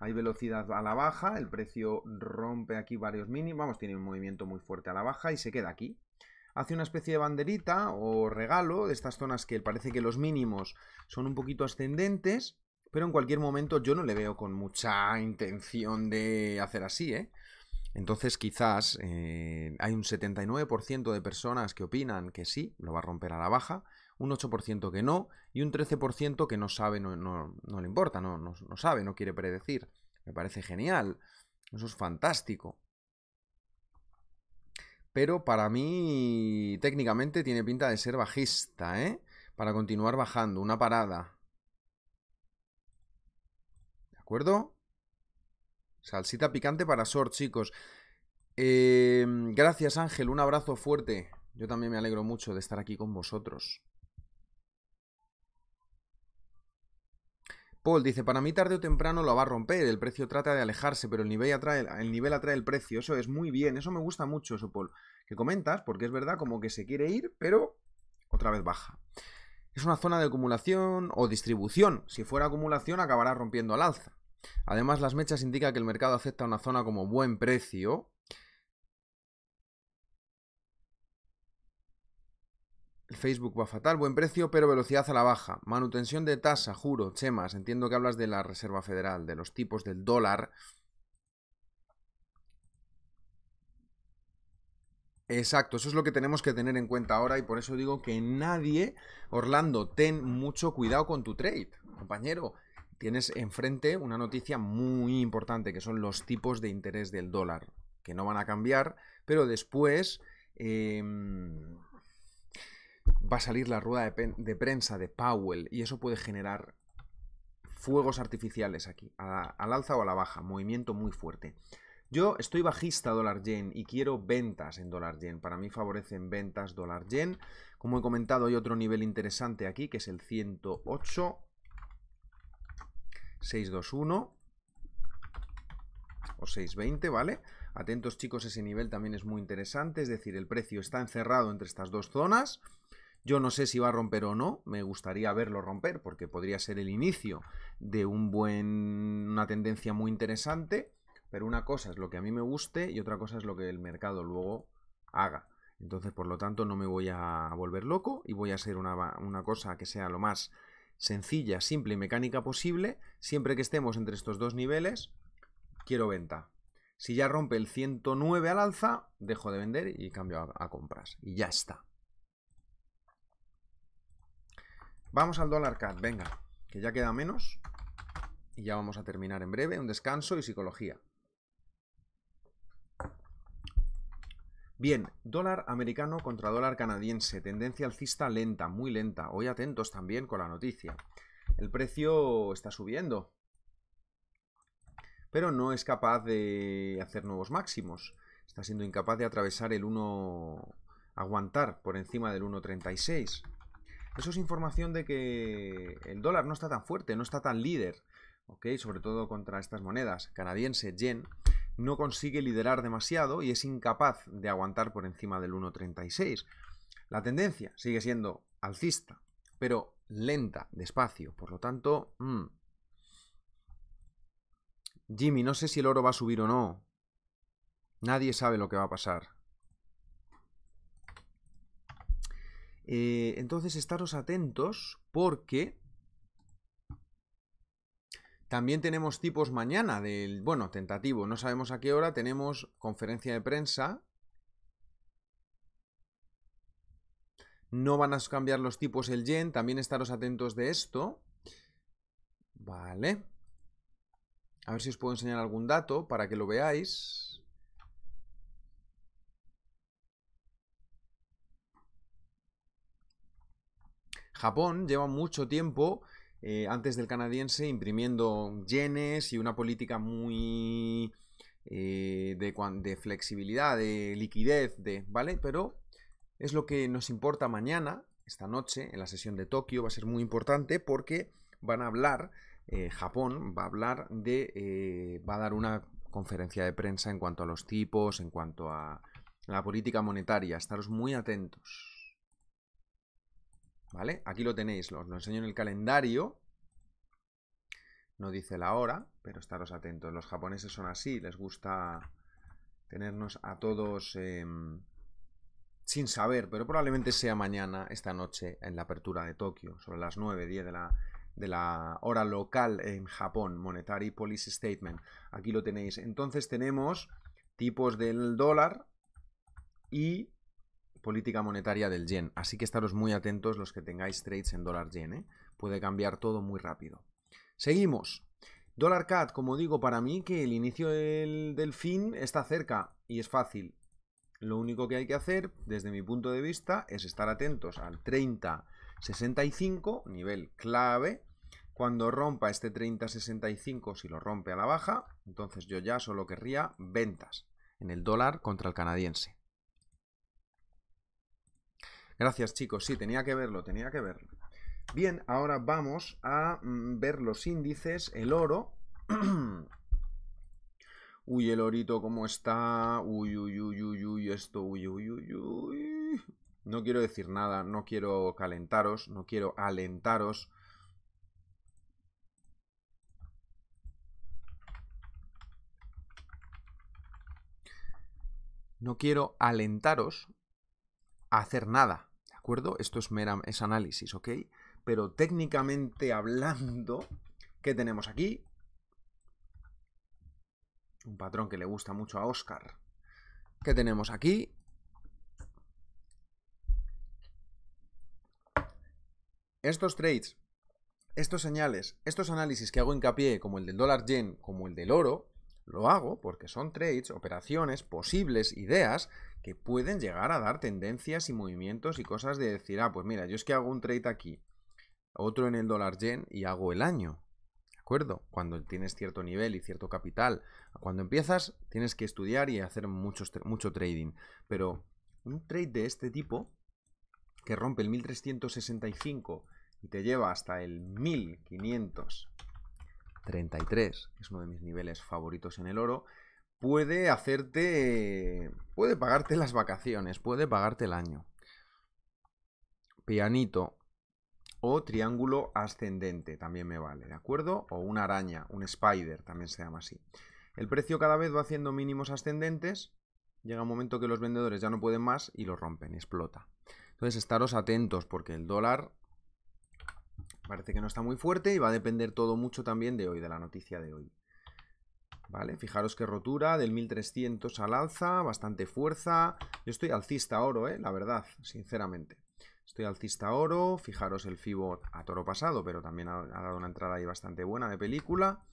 hay velocidad a la baja, el precio rompe aquí varios mínimos, vamos, tiene un movimiento muy fuerte a la baja y se queda aquí. Hace una especie de banderita o regalo de estas zonas que parece que los mínimos son un poquito ascendentes, pero en cualquier momento yo no le veo con mucha intención de hacer así, ¿eh? Entonces quizás eh, hay un 79% de personas que opinan que sí, lo va a romper a la baja, un 8% que no y un 13% que no sabe, no, le importa, no, no sabe, no quiere predecir. Me parece genial, eso es fantástico. Pero para mí técnicamente tiene pinta de ser bajista, ¿eh? Para continuar bajando, una parada. ¿De acuerdo? Salsita picante para short, chicos. Em, gracias, Ángel. Un abrazo fuerte. Yo también me alegro mucho de estar aquí con vosotros. Paul dice, para mí tarde o temprano lo va a romper, el precio trata de alejarse, pero el nivel atrae el, nivel atrae el precio, eso es muy bien, eso me gusta mucho, eso Paul, que comentas, porque es verdad como que se quiere ir, pero otra vez baja. Es una zona de acumulación o distribución, si fuera acumulación acabará rompiendo al alza. Además, las mechas indica que el mercado acepta una zona como buen precio. El Facebook va fatal, buen precio, pero velocidad a la baja. Manutención de tasa, juro, chemas. Entiendo que hablas de la Reserva Federal, de los tipos del dólar. Exacto, eso es lo que tenemos que tener en cuenta ahora y por eso digo que nadie, Orlando, ten mucho cuidado con tu trade, compañero tienes enfrente una noticia muy importante, que son los tipos de interés del dólar, que no van a cambiar, pero después em, va a salir la rueda de, prensa de Powell y eso puede generar fuegos artificiales aquí, al alza o a la baja, movimiento muy fuerte. Yo estoy bajista dólar yen y quiero ventas en dólar yen. Para mí favorecen ventas dólar yen. Como he comentado, hay otro nivel interesante aquí que es el 108. 621 o 620, ¿vale? Atentos chicos, ese nivel también es muy interesante, es decir, el precio está encerrado entre estas dos zonas. Yo no sé si va a romper o no, me gustaría verlo romper porque podría ser el inicio de un buen, una tendencia muy interesante, pero una cosa es lo que a mí me guste y otra cosa es lo que el mercado luego haga. Entonces, por lo tanto, no me voy a volver loco y voy a hacer una, una cosa que sea lo más sencilla, simple y mecánica posible, siempre que estemos entre estos dos niveles, quiero venta. Si ya rompe el 109 al alza, dejo de vender y cambio a, compras. Y ya está. Vamos al dólar CAD, venga, que ya queda menos. Y ya vamos a terminar en breve, un descanso y psicología. Bien, dólar americano contra dólar canadiense, tendencia alcista lenta, muy lenta. Hoy atentos también con la noticia. El precio está subiendo, pero no es capaz de hacer nuevos máximos. Está siendo incapaz de atravesar el 1, aguantar por encima del 1.36. Eso es información de que el dólar no está tan fuerte, no está tan líder, ¿ok? Sobre todo contra estas monedas, canadiense, yen, no consigue liderar demasiado y es incapaz de aguantar por encima del 1.36. La tendencia sigue siendo alcista, pero lenta, despacio. Por lo tanto, mm. Jimmy, no sé si el oro va a subir o no. Nadie sabe lo que va a pasar. Eh, entonces, estaros atentos porque también tenemos tipos mañana del, bueno, tentativo, no sabemos a qué hora, tenemos conferencia de prensa. No van a cambiar los tipos el yen, también estaros atentos de esto. Vale. A ver si os puedo enseñar algún dato para que lo veáis. Japón lleva mucho tiempo eh, antes del canadiense imprimiendo yenes y una política muy eh, de, de, flexibilidad, de liquidez, de, ¿vale? Pero es lo que nos importa mañana, esta noche, en la sesión de Tokio, va a ser muy importante porque van a hablar, eh, Japón va a hablar de, eh, va a dar una conferencia de prensa en cuanto a los tipos, en cuanto a la política monetaria, estaros muy atentos. ¿Vale? Aquí lo tenéis, os lo enseño en el calendario. No dice la hora, pero estaros atentos. Los japoneses son así, les gusta tenernos a todos em, sin saber, pero probablemente sea mañana, esta noche, en la apertura de Tokio, sobre las 9, 10 de la, de la hora local en Japón, Monetary Policy Statement. Aquí lo tenéis. Entonces tenemos tipos del dólar y política monetaria del yen. Así que estaros muy atentos los que tengáis trades en dólar yen. ¿eh? Puede cambiar todo muy rápido. Seguimos. Dólar CAD, como digo, para mí que el inicio del, fin está cerca y es fácil. Lo único que hay que hacer, desde mi punto de vista, es estar atentos al 30.65, nivel clave. Cuando rompa este 30.65, si lo rompe a la baja, entonces yo ya solo querría ventas en el dólar contra el canadiense. Gracias, chicos. Sí, tenía que verlo, tenía que verlo. Bien, ahora vamos a mm, ver los índices, el oro. uy, el orito, ¿cómo está? Uy, uy, uy, uy, uy, esto, uy, uy, uy, uy. No quiero decir nada, no quiero calentaros, no quiero alentaros. No quiero alentaros a hacer nada. Esto es, es análisis, ¿ok? Pero técnicamente hablando, ¿qué tenemos aquí? Un patrón que le gusta mucho a Oscar. ¿Qué tenemos aquí? Estos trades, estos señales, estos análisis que hago hincapié, como el del dólar yen, como el del oro, lo hago porque son trades, operaciones, posibles ideas que pueden llegar a dar tendencias y movimientos y cosas de decir, ah, pues mira, yo es que hago un trade aquí, otro en el dólar yen y hago el año. ¿De acuerdo? Cuando tienes cierto nivel y cierto capital. Cuando empiezas tienes que estudiar y hacer mucho trading. Pero un trade de este tipo, que rompe el 1365 y te lleva hasta el 1500 33, que es uno de mis niveles favoritos en el oro, puede hacerte... puede pagarte las vacaciones, puede pagarte el año. Pianito o triángulo ascendente también me vale, ¿de acuerdo? O una araña, un spider también se llama así. El precio cada vez va haciendo mínimos ascendentes, llega un momento que los vendedores ya no pueden más y lo rompen, explota. Entonces estaros atentos porque el dólar Parece que no está muy fuerte y va a depender todo mucho también de hoy, de la noticia de hoy. Vale, fijaros que rotura del 1300 al alza, bastante fuerza. Yo estoy alcista oro, eh, la verdad, sinceramente. Estoy alcista oro, fijaros el Fibo a toro pasado, pero también ha, ha dado una entrada ahí bastante buena de película.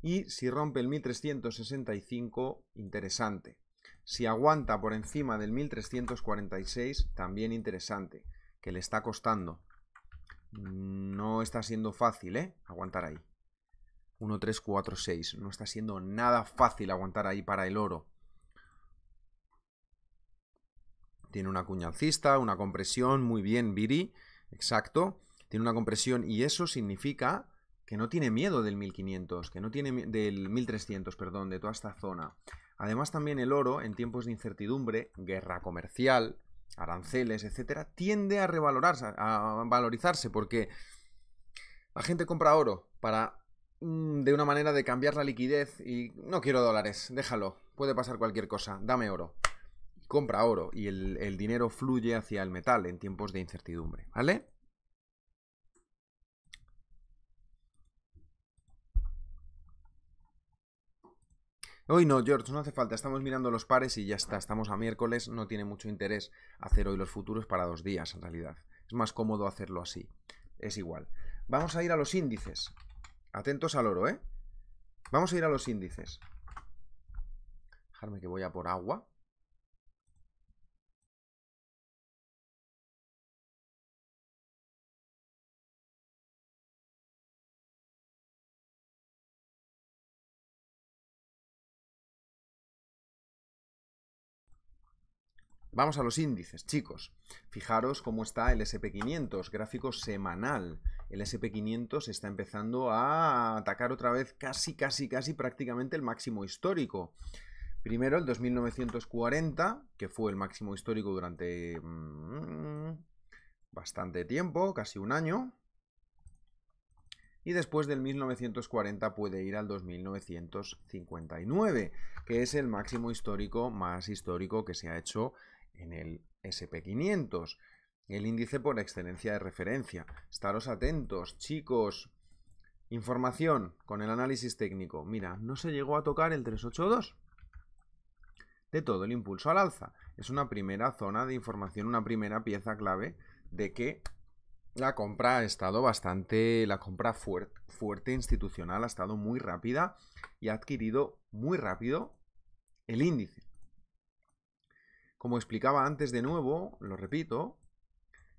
Y si rompe el 1365, interesante. Si aguanta por encima del 1346, también interesante, que le está costando. No está siendo fácil, ¿eh? Aguantar ahí. 1, 3, 4, 6. No está siendo nada fácil aguantar ahí para el oro. Tiene una cuña una compresión. Muy bien, Viri. Exacto. Tiene una compresión y eso significa que no tiene miedo del 1500, que no tiene del 1300, perdón, de toda esta zona. Además también el oro en tiempos de incertidumbre, guerra comercial, aranceles, etcétera, tiende a revalorarse, a valorizarse, porque la gente compra oro para mm, de una manera de cambiar la liquidez y no quiero dólares, déjalo, puede pasar cualquier cosa, dame oro. Compra oro y el, el dinero fluye hacia el metal en tiempos de incertidumbre, ¿vale? Hoy no, George, no hace falta. Estamos mirando los pares y ya está. Estamos a miércoles. No tiene mucho interés hacer hoy los futuros para dos días, en realidad. Es más cómodo hacerlo así. Es igual. Vamos a ir a los índices. Atentos al oro, ¿eh? Vamos a ir a los índices. Dejarme que voy a por agua. Vamos a los índices, chicos. Fijaros cómo está el SP500, gráfico semanal. El SP500 está empezando a atacar otra vez casi, casi, casi prácticamente el máximo histórico. Primero el 2940, que fue el máximo histórico durante mm, bastante tiempo, casi un año. Y después del 1940 puede ir al 2959, que es el máximo histórico más histórico que se ha hecho en el SP500, el índice por excelencia de referencia. Estaros atentos, chicos. Información con el análisis técnico. Mira, no se llegó a tocar el 382. De todo el impulso al alza. Es una primera zona de información, una primera pieza clave de que la compra ha estado bastante, la compra fuerte institucional ha estado muy rápida y ha adquirido muy rápido el índice. Como explicaba antes de nuevo, lo repito,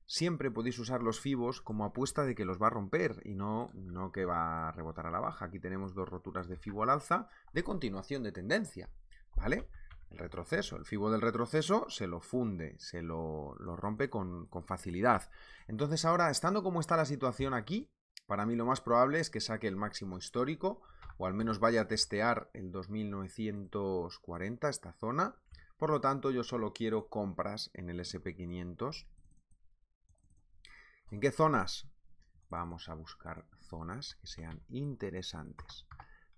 siempre podéis usar los fibos como apuesta de que los va a romper y no, no que va a rebotar a la baja. Aquí tenemos dos roturas de fibo al alza de continuación de tendencia, ¿vale? El retroceso, el fibo del retroceso se lo funde, se lo, rompe con, con facilidad. Entonces ahora, estando como está la situación aquí, para mí lo más probable es que saque el máximo histórico o al menos vaya a testear el 2940, esta zona, por lo tanto, yo solo quiero compras en el SP500. ¿En qué zonas? Vamos a buscar zonas que sean interesantes.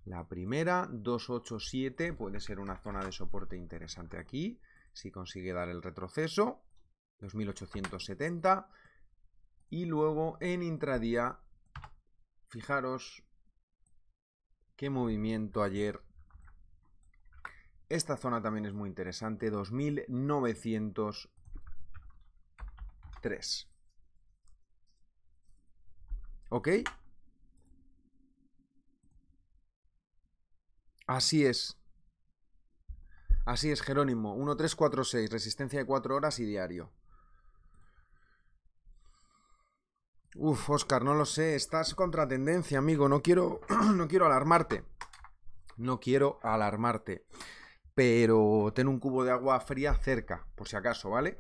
La primera, 287, puede ser una zona de soporte interesante aquí, si consigue dar el retroceso, 2870. Y luego en intradía, fijaros qué movimiento ayer esta zona también es muy interesante, 2903. ¿Ok? Así es. Así es, Jerónimo. 1346, resistencia de 4 horas y diario. Uf, Oscar, no lo sé. Estás contra tendencia, amigo. No quiero, no quiero alarmarte. No quiero alarmarte pero ten un cubo de agua fría cerca, por si acaso, ¿vale?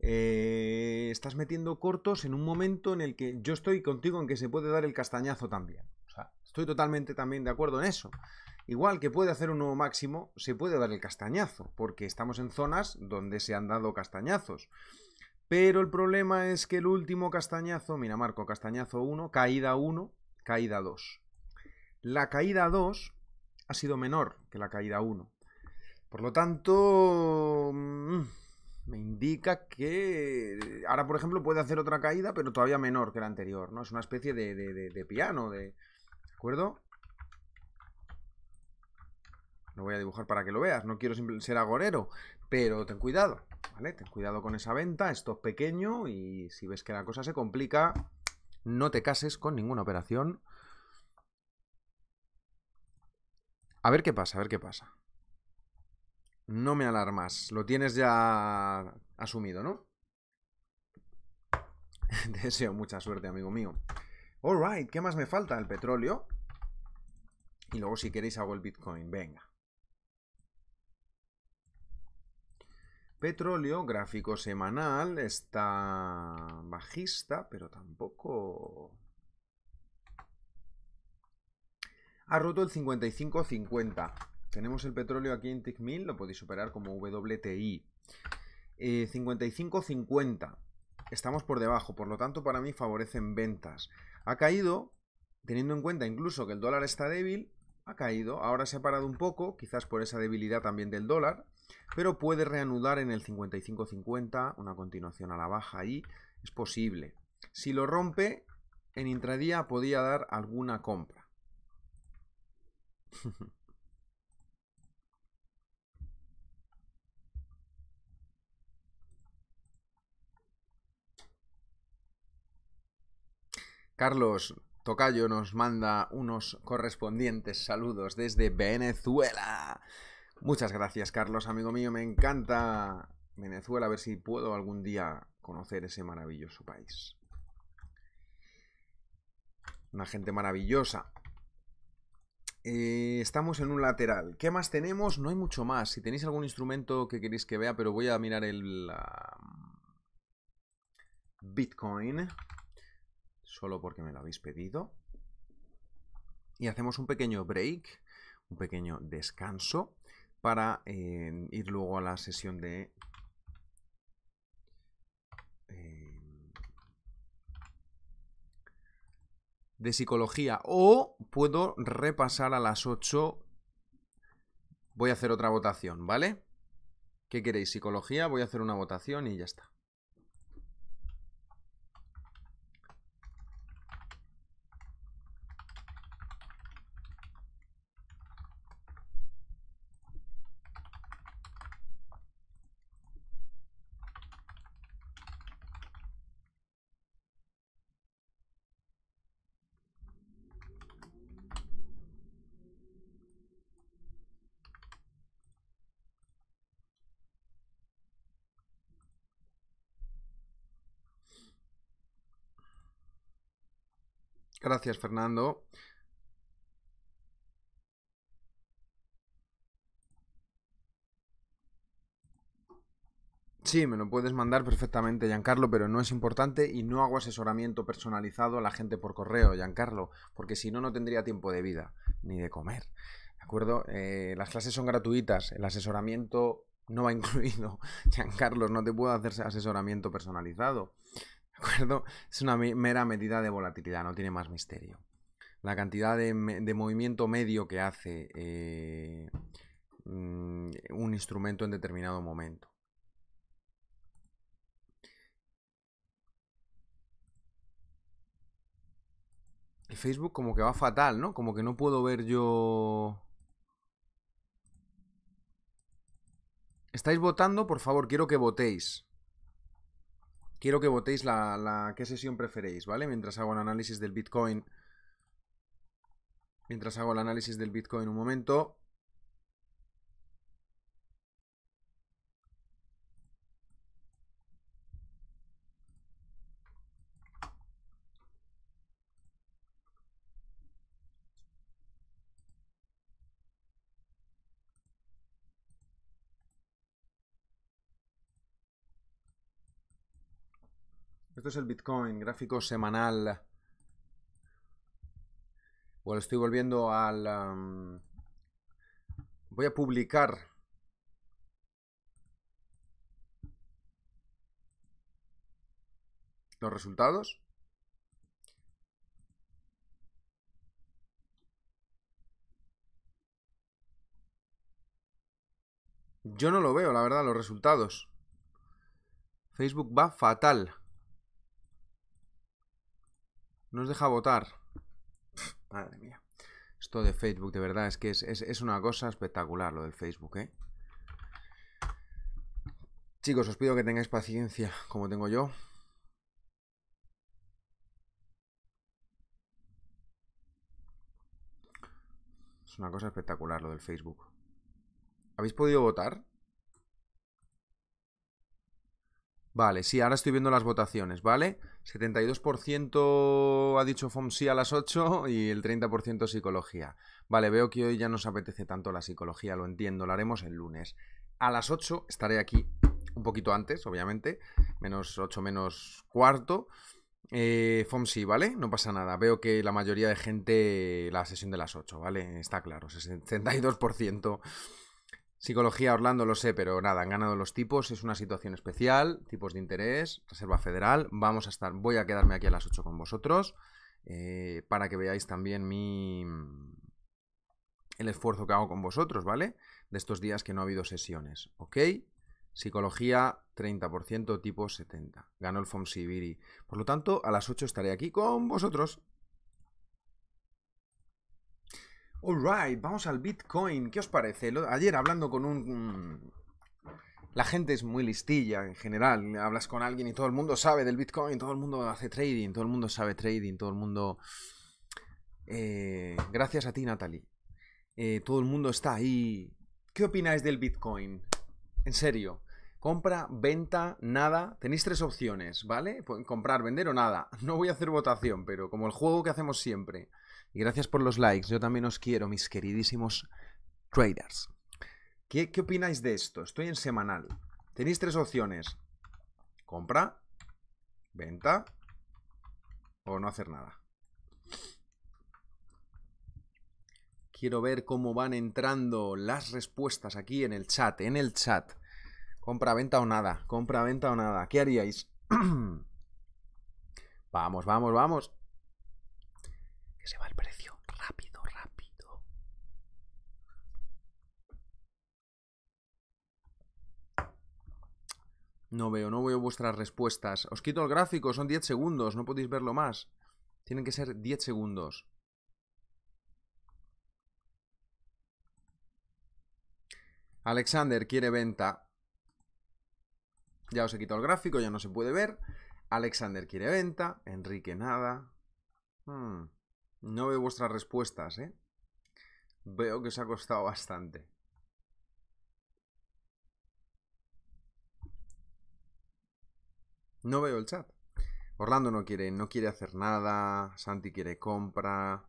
Eh, estás metiendo cortos en un momento en el que yo estoy contigo en que se puede dar el castañazo también. O sea, estoy totalmente también de acuerdo en eso. Igual que puede hacer un nuevo máximo, se puede dar el castañazo, porque estamos en zonas donde se han dado castañazos. Pero el problema es que el último castañazo, mira Marco, castañazo 1, caída 1, caída 2. La caída 2 ha sido menor que la caída 1. Por lo tanto, mm, me indica que ahora, por ejemplo, puede hacer otra caída, pero todavía menor que la anterior, ¿no? Es una especie de, piano, ¿de acuerdo? Lo voy a dibujar para que lo veas, no quiero ser agorero, pero ten cuidado, ¿vale? Ten cuidado con esa venta, esto es pequeño y si ves que la cosa se complica, no te cases con ninguna operación. A ver qué pasa, a ver qué pasa. No me alarmas. Lo tienes ya asumido, ¿no? Te deseo mucha suerte, amigo mío. Alright, ¿qué más me falta? El petróleo. Y luego, si queréis, hago el Bitcoin. Venga. Petróleo, gráfico semanal, está bajista, pero tampoco... Ha roto el 55-50. Tenemos el petróleo aquí en TIC 1000, lo podéis superar como WTI. Eh, 55.50. Estamos por debajo, por lo tanto para mí favorecen ventas. Ha caído, teniendo en cuenta incluso que el dólar está débil, ha caído, ahora se ha parado un poco, quizás por esa debilidad también del dólar, pero puede reanudar en el 55.50, una continuación a la baja ahí, es posible. Si lo rompe, en intradía podía dar alguna compra. Carlos Tocayo nos manda unos correspondientes saludos desde Venezuela. Muchas gracias, Carlos, amigo mío. Me encanta Venezuela. A ver si puedo algún día conocer ese maravilloso país. Una gente maravillosa. Eh, estamos en un lateral. ¿Qué más tenemos? No hay mucho más. Si tenéis algún instrumento que queréis que vea, pero voy a mirar el... Mm, Bitcoin solo porque me lo habéis pedido. Y hacemos un pequeño break, un pequeño descanso para eh, ir luego a la sesión de... Eh, de psicología. O puedo repasar a las 8. Voy a hacer otra votación, ¿vale? ¿Qué queréis? ¿Psicología? Voy a hacer una votación y ya está. Gracias, Fernando. Sí, me lo puedes mandar perfectamente, Giancarlo, pero no es importante y no hago asesoramiento personalizado a la gente por correo, Giancarlo, porque si no, no tendría tiempo de vida ni de comer. ¿De acuerdo? Eh, las clases son gratuitas, el asesoramiento no va incluido. Giancarlo, no te puedo hacer asesoramiento personalizado. acuerdo? Es una mera medida de volatilidad, no tiene más misterio. La cantidad de, movimiento medio que hace eh, mm, un instrumento en determinado momento. el Facebook como que va fatal, ¿no? Como que no puedo ver yo... ¿Estáis votando? Por favor, quiero que votéis. Quiero que votéis la, qué sesión preferéis, ¿vale? Mientras hago el análisis del Bitcoin. Mientras hago el análisis del Bitcoin un momento. Esto es el Bitcoin, gráfico semanal. Bueno, estoy volviendo al... voy a publicar los resultados. Yo no lo veo, la verdad, los resultados. Facebook va fatal. Nos deja votar. Madre mía. Esto de Facebook, de verdad, es que es, una cosa espectacular lo del Facebook, ¿eh? Chicos, os pido que tengáis paciencia, como tengo yo. Es una cosa espectacular lo del Facebook. ¿Habéis podido votar? Vale, sí, ahora estoy viendo las votaciones, ¿vale? 72% ha dicho FOMSI a las 8 y el 30% psicología. Vale, veo que hoy ya nos apetece tanto la psicología, lo entiendo, lo haremos el lunes. A las 8 estaré aquí un poquito antes, obviamente, menos 8 menos cuarto. Eh, FOMSI, ¿vale? No pasa nada. Veo que la mayoría de gente la sesión de las 8, ¿vale? Está claro, 62%. Psicología Orlando lo sé, pero nada, han ganado los tipos, es una situación especial, tipos de interés, Reserva Federal, vamos a estar, voy a quedarme aquí a las 8 con vosotros, eh, para que veáis también mi el esfuerzo que hago con vosotros, ¿vale? De estos días que no ha habido sesiones, ¿ok? Psicología 30%, tipo 70. Ganó el FOMSIBIRI, Por lo tanto, a las 8 estaré aquí con vosotros. Alright, vamos al Bitcoin. ¿Qué os parece? Ayer hablando con un... La gente es muy listilla en general. Hablas con alguien y todo el mundo sabe del Bitcoin, todo el mundo hace trading, todo el mundo sabe trading, todo el mundo... Eh, gracias a ti, Natalie. Eh, todo el mundo está ahí. ¿Qué opináis del Bitcoin? En serio. Compra, venta, nada. Tenéis tres opciones, ¿vale? Comprar, vender o nada. No voy a hacer votación, pero como el juego que hacemos siempre. Y gracias por los likes. Yo también os quiero, mis queridísimos traders. ¿Qué, qué opináis de esto? Estoy en semanal. Tenéis tres opciones. Compra, venta o no hacer nada. Quiero ver cómo van entrando las respuestas aquí en el chat, en el chat. Compra, venta o nada, compra, venta o nada. ¿Qué haríais? vamos, vamos, vamos se va el precio rápido, rápido. No veo, no veo vuestras respuestas. Os quito el gráfico, son 10 segundos, no podéis verlo más. Tienen que ser 10 segundos. Alexander quiere venta. Ya os he quitado el gráfico, ya no se puede ver. Alexander quiere venta. Enrique nada. Hmm. No veo vuestras respuestas, ¿eh? Veo que os ha costado bastante. No veo el chat. Orlando no quiere, no quiere hacer nada. Santi quiere compra.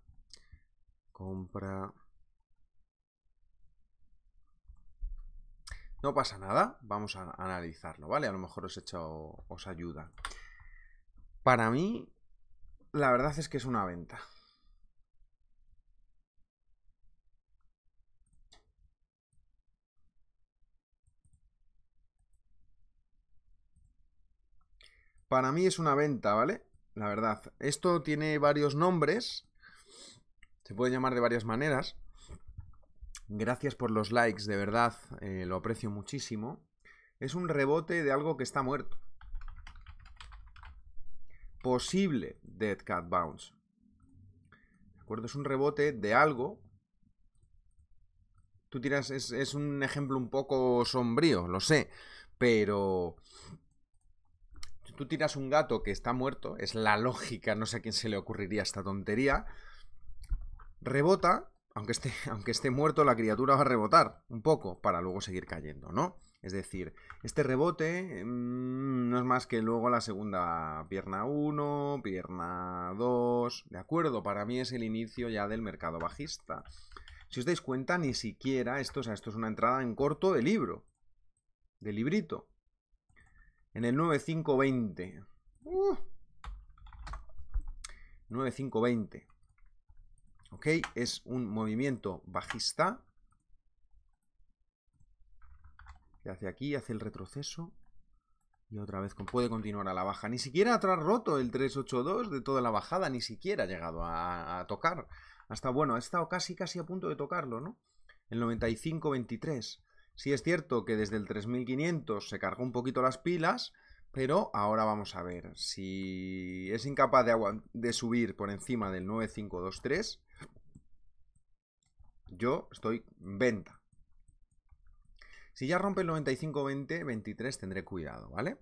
Compra. No pasa nada, vamos a analizarlo, ¿vale? A lo mejor os he hecho, os ayuda. Para mí, la verdad es que es una venta. Para mí es una venta, ¿vale? La verdad. Esto tiene varios nombres. Se puede llamar de varias maneras. Gracias por los likes, de verdad. Eh, lo aprecio muchísimo. Es un rebote de algo que está muerto. Posible Dead Cat Bounce. ¿De acuerdo? Es un rebote de algo tú tiras, es, un ejemplo un poco sombrío, lo sé, pero tú tiras un gato que está muerto, es la lógica, no sé a quién se le ocurriría esta tontería, rebota, aunque esté, aunque esté muerto, la criatura va a rebotar un poco para luego seguir cayendo, ¿no? Es decir, este rebote mm, no es más que luego la segunda pierna 1, pierna 2, ¿de acuerdo? Para mí es el inicio ya del mercado bajista. Si os dais cuenta, ni siquiera esto, o sea, esto es una entrada en corto de libro, de librito. En el 9520. 9520. Uh. Ok, es un movimiento bajista. Que hace aquí, hace el retroceso. Y otra vez puede continuar a la baja. Ni siquiera atrás roto el 382 de toda la bajada. Ni siquiera ha llegado a, tocar. Hasta bueno, ha estado casi, casi a punto de tocarlo, ¿no? El 9523. Sí es cierto que desde el 3500 se cargó un poquito las pilas, pero ahora vamos a ver si es incapaz de, de subir por encima del 9523. Yo estoy venta. Si ya rompe el 9520, 23 tendré cuidado, ¿vale?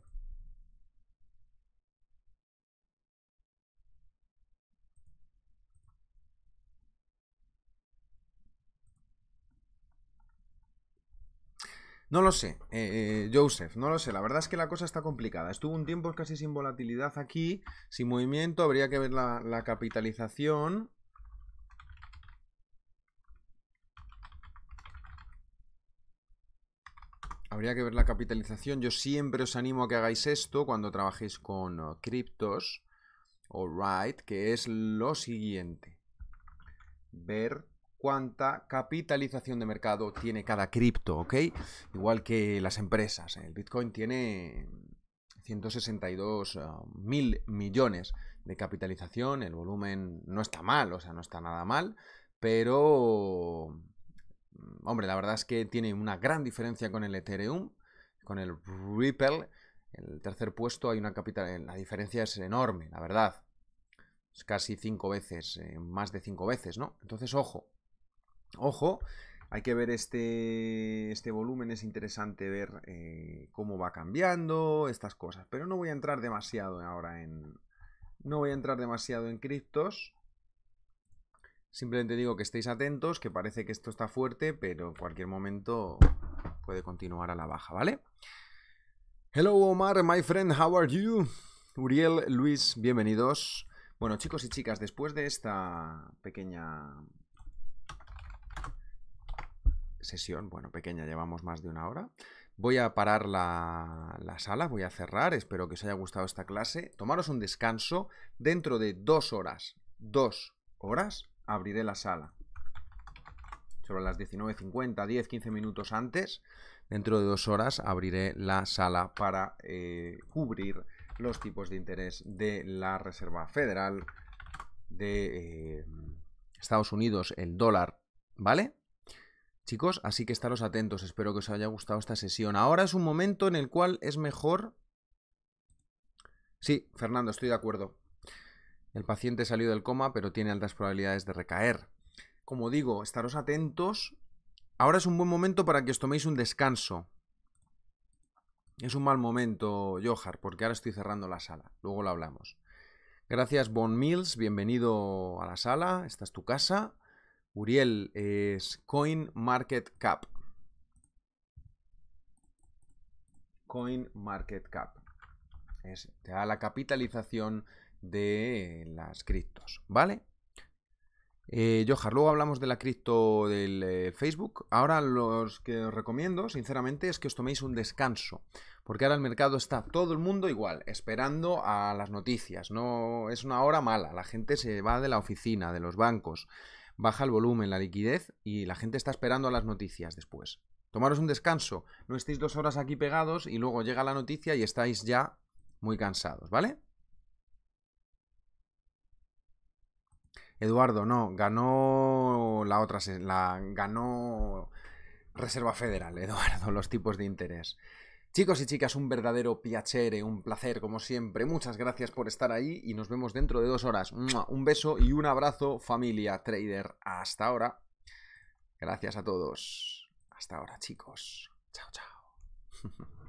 No lo sé, eh, eh, Joseph, no lo sé. La verdad es que la cosa está complicada. Estuvo un tiempo casi sin volatilidad aquí, sin movimiento. Habría que ver la, capitalización. Habría que ver la capitalización. Yo siempre os animo a que hagáis esto cuando trabajéis con oh, criptos o right, que es lo siguiente. Ver cuánta capitalización de mercado tiene cada cripto, ¿ok? Igual que las empresas. ¿eh? El Bitcoin tiene 162 eh, mil millones de capitalización. El volumen no está mal, o sea, no está nada mal, pero... Mm, hombre, la verdad es que tiene una gran diferencia con el Ethereum, con el Ripple. El tercer puesto hay una capital, eh, la diferencia es enorme, la verdad. Es casi cinco veces, más de cinco veces, ¿no? Entonces, ojo, Ojo, hay que ver este, este volumen, es interesante ver eh, cómo va cambiando, estas cosas. Pero no voy a entrar demasiado ahora en... No voy a entrar demasiado en criptos. Simplemente digo que estéis atentos, que parece que esto está fuerte, pero en cualquier momento puede continuar a la baja, ¿vale? Hello Omar, my friend, how are you? Uriel, Luis, bienvenidos. Bueno chicos y chicas, después de esta pequeña sesión, bueno, pequeña, llevamos más de una hora. Voy a parar la, sala, voy a cerrar, espero que os haya gustado esta clase. Tomaros un descanso, dentro de dos horas, dos horas, abriré la sala. Sobre las 19.50, 10, 15 minutos antes, dentro de dos horas abriré la sala para eh, cubrir los tipos de interés de la Reserva Federal de eh, Estados Unidos, el dólar, ¿vale? Chicos, así que estaros atentos, espero que os haya gustado esta sesión. Ahora es un momento en el cual es mejor... Sí, Fernando, estoy de acuerdo. El paciente salió del coma, pero tiene altas probabilidades de recaer. Como digo, estaros atentos. Ahora es un buen momento para que os toméis un descanso. Es un mal momento, Johar, porque ahora estoy cerrando la sala. Luego lo hablamos. Gracias, Bon Mills. Bienvenido a la sala. Esta es tu casa. Uriel es CoinMarketCap. CoinMarketCap. Es, te da la capitalización de las criptos, ¿vale? Eh, Johar, luego hablamos de la cripto del eh, Facebook. Ahora los que os recomiendo, sinceramente, es que os toméis un descanso. Porque ahora el mercado está todo el mundo igual, esperando a las noticias. No es una hora mala. La gente se va de la oficina, de los bancos baja el volumen, la liquidez y la gente está esperando a las noticias después. Tomaros un descanso, no estéis dos horas aquí pegados y luego llega la noticia y estáis ya muy cansados, ¿vale? Eduardo, no, ganó la otra, la ganó Reserva Federal, Eduardo, los tipos de interés. Chicos y chicas, un verdadero piacere, un placer como siempre. Muchas gracias por estar ahí y nos vemos dentro de dos horas. Un beso y un abrazo familia trader. Hasta ahora. Gracias a todos. Hasta ahora chicos. Chao, chao.